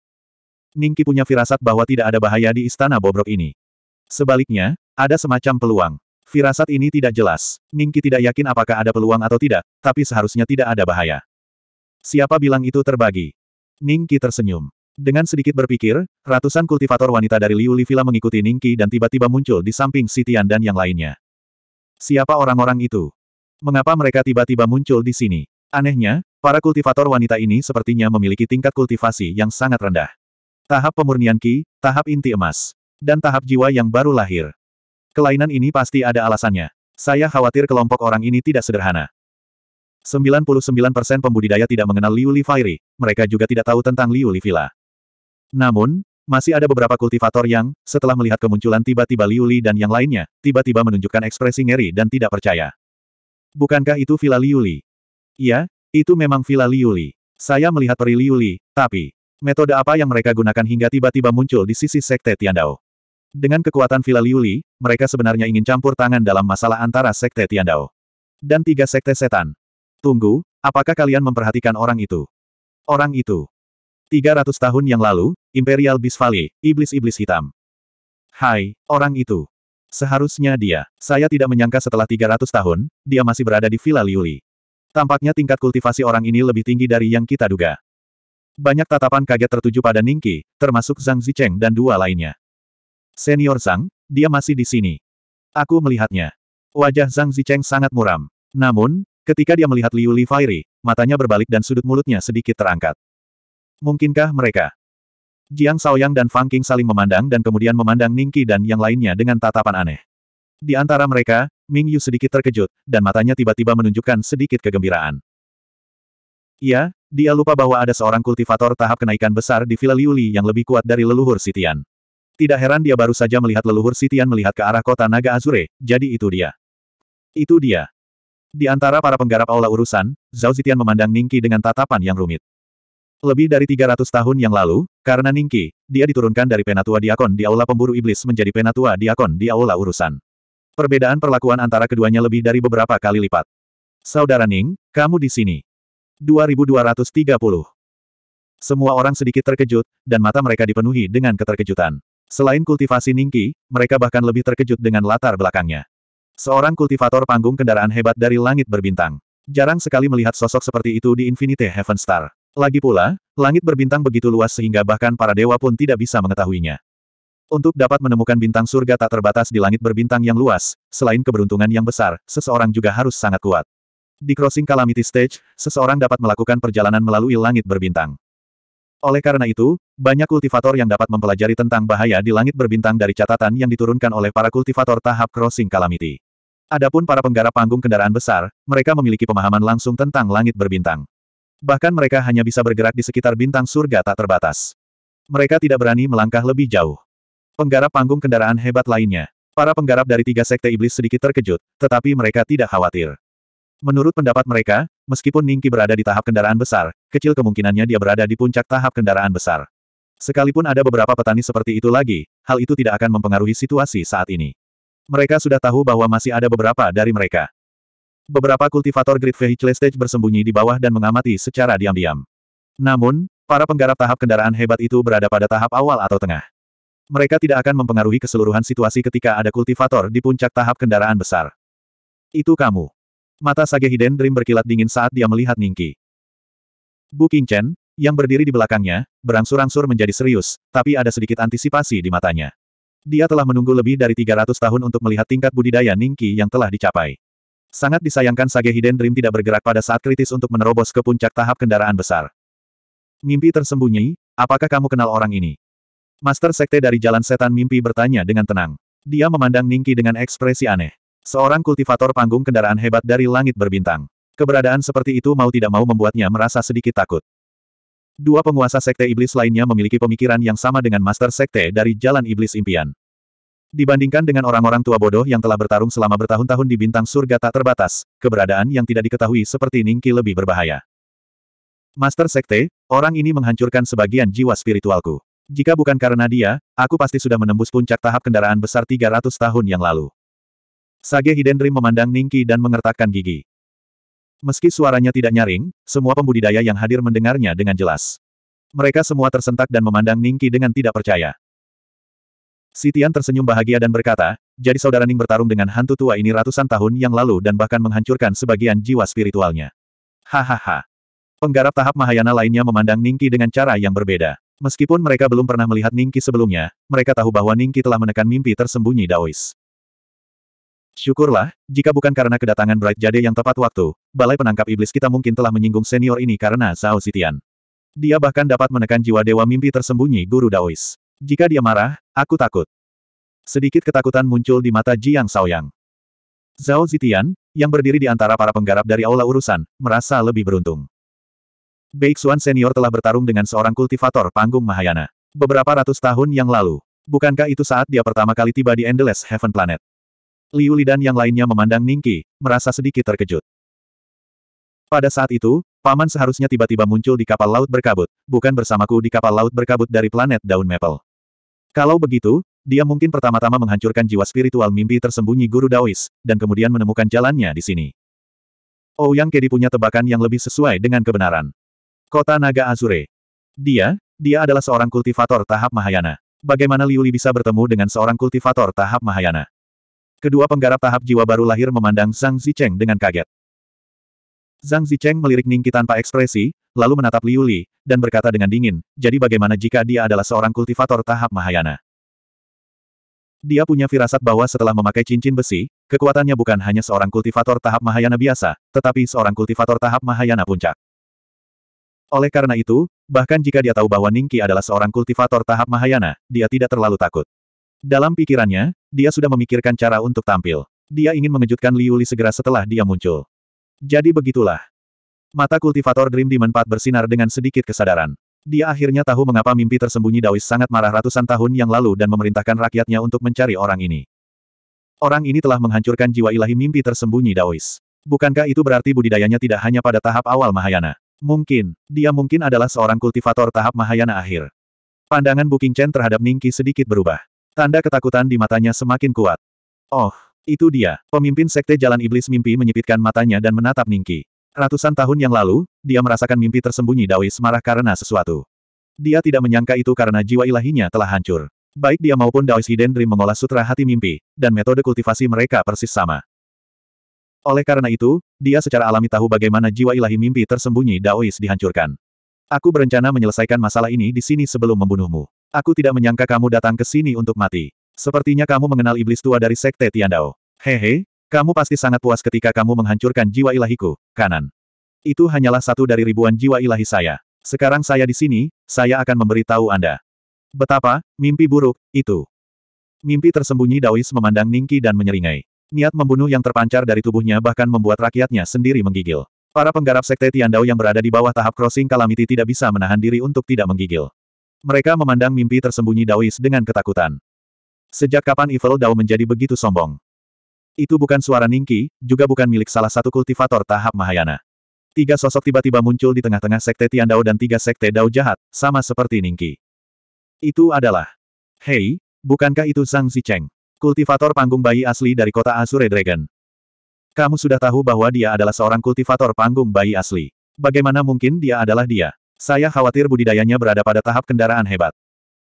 Ningki punya firasat bahwa tidak ada bahaya di istana bobrok ini. Sebaliknya, ada semacam peluang. Firasat ini tidak jelas. Ningki tidak yakin apakah ada peluang atau tidak, tapi seharusnya tidak ada bahaya. Siapa bilang itu terbagi? Ningki tersenyum. Dengan sedikit berpikir, ratusan kultivator wanita dari Liu Li Villa mengikuti Ningki dan tiba-tiba muncul di samping Sitian dan yang lainnya. Siapa orang-orang itu? Mengapa mereka tiba-tiba muncul di sini? Anehnya, para kultivator wanita ini sepertinya memiliki tingkat kultivasi yang sangat rendah. Tahap pemurnian Ki, tahap inti emas. Dan tahap jiwa yang baru lahir. Kelainan ini pasti ada alasannya. Saya khawatir kelompok orang ini tidak sederhana. 99% pembudidaya tidak mengenal Liu Fairy, mereka juga tidak tahu tentang Liu Li Villa. Namun, masih ada beberapa kultivator yang, setelah melihat kemunculan tiba-tiba Liu Li dan yang lainnya, tiba-tiba menunjukkan ekspresi ngeri dan tidak percaya. Bukankah itu Villa Liu Li? Iya, itu memang Villa Liu Li. Saya melihat peri Liu Li, tapi metode apa yang mereka gunakan hingga tiba-tiba muncul di sisi Sekte Tiandao. Dengan kekuatan Villa Liuli, mereka sebenarnya ingin campur tangan dalam masalah antara Sekte Tiandao. Dan tiga Sekte Setan. Tunggu, apakah kalian memperhatikan orang itu? Orang itu. 300 tahun yang lalu, Imperial Beast Iblis-Iblis Hitam. Hai, orang itu. Seharusnya dia. Saya tidak menyangka setelah 300 tahun, dia masih berada di Villa Liuli. Tampaknya tingkat kultivasi orang ini lebih tinggi dari yang kita duga. Banyak tatapan kaget tertuju pada Ningki, termasuk Zhang Zicheng dan dua lainnya. Senior Zhang, dia masih di sini. Aku melihatnya. Wajah Zhang Zicheng sangat muram. Namun, ketika dia melihat Liu Li Fairy, matanya berbalik dan sudut mulutnya sedikit terangkat. Mungkinkah mereka? Jiang Saoyang dan Fang King saling memandang dan kemudian memandang Ningki dan yang lainnya dengan tatapan aneh. Di antara mereka, Ming Yu sedikit terkejut, dan matanya tiba-tiba menunjukkan sedikit kegembiraan. Iya, dia lupa bahwa ada seorang kultivator tahap kenaikan besar di Villa Liuli yang lebih kuat dari leluhur Sitian. Tidak heran dia baru saja melihat leluhur Sitian melihat ke arah kota Naga Azure, jadi itu dia. Itu dia. Di antara para penggarap aula urusan, Zhao Zitian memandang Ningki dengan tatapan yang rumit. Lebih dari 300 tahun yang lalu, karena Ningki, dia diturunkan dari penatua diakon di aula pemburu iblis menjadi penatua diakon di aula urusan. Perbedaan perlakuan antara keduanya lebih dari beberapa kali lipat. Saudara Ning, kamu di sini. 2230. Semua orang sedikit terkejut, dan mata mereka dipenuhi dengan keterkejutan. Selain kultivasi Ningki, mereka bahkan lebih terkejut dengan latar belakangnya. Seorang kultivator panggung kendaraan hebat dari langit berbintang. Jarang sekali melihat sosok seperti itu di Infinite Heaven Star. Lagi pula, langit berbintang begitu luas sehingga bahkan para dewa pun tidak bisa mengetahuinya. Untuk dapat menemukan bintang surga tak terbatas di langit berbintang yang luas, selain keberuntungan yang besar, seseorang juga harus sangat kuat. Di crossing Calamity Stage, seseorang dapat melakukan perjalanan melalui langit berbintang. Oleh karena itu, banyak kultivator yang dapat mempelajari tentang bahaya di langit berbintang dari catatan yang diturunkan oleh para kultivator tahap crossing Calamity. Adapun para penggarap panggung kendaraan besar, mereka memiliki pemahaman langsung tentang langit berbintang. Bahkan mereka hanya bisa bergerak di sekitar bintang surga tak terbatas. Mereka tidak berani melangkah lebih jauh. Penggarap panggung kendaraan hebat lainnya. Para penggarap dari tiga sekte iblis sedikit terkejut, tetapi mereka tidak khawatir. Menurut pendapat mereka, meskipun Ningki berada di tahap kendaraan besar, kecil kemungkinannya dia berada di puncak tahap kendaraan besar. Sekalipun ada beberapa petani seperti itu lagi, hal itu tidak akan mempengaruhi situasi saat ini. Mereka sudah tahu bahwa masih ada beberapa dari mereka. Beberapa kultivator Great Vehicle Stage bersembunyi di bawah dan mengamati secara diam-diam. Namun, para penggarap tahap kendaraan hebat itu berada pada tahap awal atau tengah. Mereka tidak akan mempengaruhi keseluruhan situasi ketika ada kultivator di puncak tahap kendaraan besar. Itu kamu. Mata Sage Hidden Dream berkilat dingin saat dia melihat Ningki. Bu Chen, yang berdiri di belakangnya, berangsur-angsur menjadi serius, tapi ada sedikit antisipasi di matanya. Dia telah menunggu lebih dari 300 tahun untuk melihat tingkat budidaya Ningki yang telah dicapai. Sangat disayangkan Sage Hidden Dream tidak bergerak pada saat kritis untuk menerobos ke puncak tahap kendaraan besar. Mimpi tersembunyi, apakah kamu kenal orang ini? Master Sekte dari Jalan Setan Mimpi bertanya dengan tenang. Dia memandang Ningki dengan ekspresi aneh. Seorang kultivator panggung kendaraan hebat dari langit berbintang. Keberadaan seperti itu mau tidak mau membuatnya merasa sedikit takut. Dua penguasa Sekte Iblis lainnya memiliki pemikiran yang sama dengan Master Sekte dari Jalan Iblis Impian. Dibandingkan dengan orang-orang tua bodoh yang telah bertarung selama bertahun-tahun di bintang surga tak terbatas, keberadaan yang tidak diketahui seperti Ningki lebih berbahaya. Master Sekte, orang ini menghancurkan sebagian jiwa spiritualku. Jika bukan karena dia, aku pasti sudah menembus puncak tahap kendaraan besar 300 tahun yang lalu. Sage Hidendrim memandang Ningki dan mengertakkan gigi. Meski suaranya tidak nyaring, semua pembudidaya yang hadir mendengarnya dengan jelas. Mereka semua tersentak dan memandang Ningki dengan tidak percaya. Sitian tersenyum bahagia dan berkata, jadi saudara Ning bertarung dengan hantu tua ini ratusan tahun yang lalu dan bahkan menghancurkan sebagian jiwa spiritualnya. Hahaha. Penggarap tahap Mahayana lainnya memandang Ningki dengan cara yang berbeda. Meskipun mereka belum pernah melihat Ningki sebelumnya, mereka tahu bahwa Ningki telah menekan mimpi tersembunyi Daois. Syukurlah, jika bukan karena kedatangan Bright Jade yang tepat waktu, balai penangkap iblis kita mungkin telah menyinggung senior ini karena Zhao Zitian. Dia bahkan dapat menekan jiwa dewa mimpi tersembunyi guru Daois. Jika dia marah, aku takut. Sedikit ketakutan muncul di mata Jiang Saoyang. Zhao Zitian, yang berdiri di antara para penggarap dari aula urusan, merasa lebih beruntung. Beixuan senior telah bertarung dengan seorang kultivator panggung Mahayana. Beberapa ratus tahun yang lalu. Bukankah itu saat dia pertama kali tiba di Endless Heaven Planet? Liu Li dan yang lainnya memandang Ningki, merasa sedikit terkejut. Pada saat itu, paman seharusnya tiba-tiba muncul di kapal laut berkabut, bukan bersamaku di kapal laut berkabut dari planet daun maple. Kalau begitu, dia mungkin pertama-tama menghancurkan jiwa spiritual mimpi tersembunyi guru Daois, dan kemudian menemukan jalannya di sini. Ouyang oh, Kedi punya tebakan yang lebih sesuai dengan kebenaran. Kota Naga Azure. Dia, dia adalah seorang kultivator tahap Mahayana. Bagaimana Liuli bisa bertemu dengan seorang kultivator tahap Mahayana? Kedua penggarap tahap jiwa baru lahir memandang Zhang Zicheng dengan kaget. Zhang Zicheng melirik Ningki tanpa ekspresi, lalu menatap Liu Li, dan berkata dengan dingin, jadi bagaimana jika dia adalah seorang kultivator tahap Mahayana? Dia punya firasat bahwa setelah memakai cincin besi, kekuatannya bukan hanya seorang kultivator tahap Mahayana biasa, tetapi seorang kultivator tahap Mahayana puncak. Oleh karena itu, bahkan jika dia tahu bahwa Ningki adalah seorang kultivator tahap Mahayana, dia tidak terlalu takut. Dalam pikirannya, dia sudah memikirkan cara untuk tampil. Dia ingin mengejutkan Liu Li segera setelah dia muncul. Jadi begitulah. Mata kultivator Dream Demon 4 bersinar dengan sedikit kesadaran. Dia akhirnya tahu mengapa mimpi tersembunyi Daois sangat marah ratusan tahun yang lalu dan memerintahkan rakyatnya untuk mencari orang ini. Orang ini telah menghancurkan jiwa ilahi mimpi tersembunyi Daois. Bukankah itu berarti budidayanya tidak hanya pada tahap awal Mahayana? Mungkin, dia mungkin adalah seorang kultivator tahap Mahayana akhir. Pandangan Buking Chen terhadap Ningki sedikit berubah. Tanda ketakutan di matanya semakin kuat. Oh, itu dia. Pemimpin Sekte Jalan Iblis Mimpi menyipitkan matanya dan menatap Ningki. Ratusan tahun yang lalu, dia merasakan mimpi tersembunyi Daois marah karena sesuatu. Dia tidak menyangka itu karena jiwa ilahinya telah hancur. Baik dia maupun Daois Hidden Dream mengolah sutra hati mimpi, dan metode kultivasi mereka persis sama. Oleh karena itu, dia secara alami tahu bagaimana jiwa ilahi mimpi tersembunyi Daois dihancurkan. Aku berencana menyelesaikan masalah ini di sini sebelum membunuhmu. Aku tidak menyangka kamu datang ke sini untuk mati. Sepertinya kamu mengenal iblis tua dari sekte Tiandao. Hehe, kamu pasti sangat puas ketika kamu menghancurkan jiwa ilahiku, kanan. Itu hanyalah satu dari ribuan jiwa ilahi saya. Sekarang saya di sini, saya akan memberitahu Anda. Betapa, mimpi buruk, itu. Mimpi tersembunyi Daois memandang Ningki dan menyeringai. Niat membunuh yang terpancar dari tubuhnya bahkan membuat rakyatnya sendiri menggigil. Para penggarap sekte Tiandao yang berada di bawah tahap crossing Kalamiti tidak bisa menahan diri untuk tidak menggigil. Mereka memandang mimpi tersembunyi Daois dengan ketakutan. Sejak kapan Evil Dao menjadi begitu sombong? Itu bukan suara Ningki, juga bukan milik salah satu kultivator tahap Mahayana. Tiga sosok tiba-tiba muncul di tengah-tengah sekte Tian Dao dan tiga sekte Dao jahat, sama seperti Ningki. Itu adalah... Hei, bukankah itu Zhang Zicheng? Kultivator panggung bayi asli dari kota Azure Dragon. Kamu sudah tahu bahwa dia adalah seorang kultivator panggung bayi asli. Bagaimana mungkin dia adalah dia? Saya khawatir budidayanya berada pada tahap kendaraan hebat.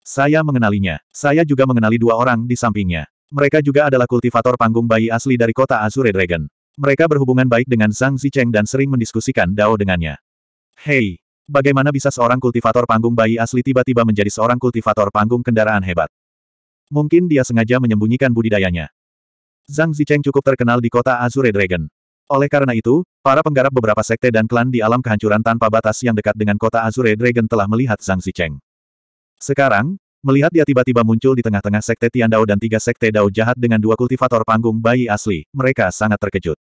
Saya mengenalinya. Saya juga mengenali dua orang di sampingnya. Mereka juga adalah kultivator panggung bayi asli dari kota Azure Dragon. Mereka berhubungan baik dengan Zhang Zicheng dan sering mendiskusikan Dao dengannya. Hei, bagaimana bisa seorang kultivator panggung bayi asli tiba-tiba menjadi seorang kultivator panggung kendaraan hebat? Mungkin dia sengaja menyembunyikan budidayanya. Zhang Zicheng cukup terkenal di kota Azure Dragon. Oleh karena itu, para penggarap beberapa sekte dan klan di alam kehancuran tanpa batas yang dekat dengan kota Azure Dragon telah melihat Zhang Zicheng. Sekarang, melihat dia tiba-tiba muncul di tengah-tengah sekte Tian Dao dan tiga sekte Dao jahat dengan dua kultivator panggung bayi asli, mereka sangat terkejut.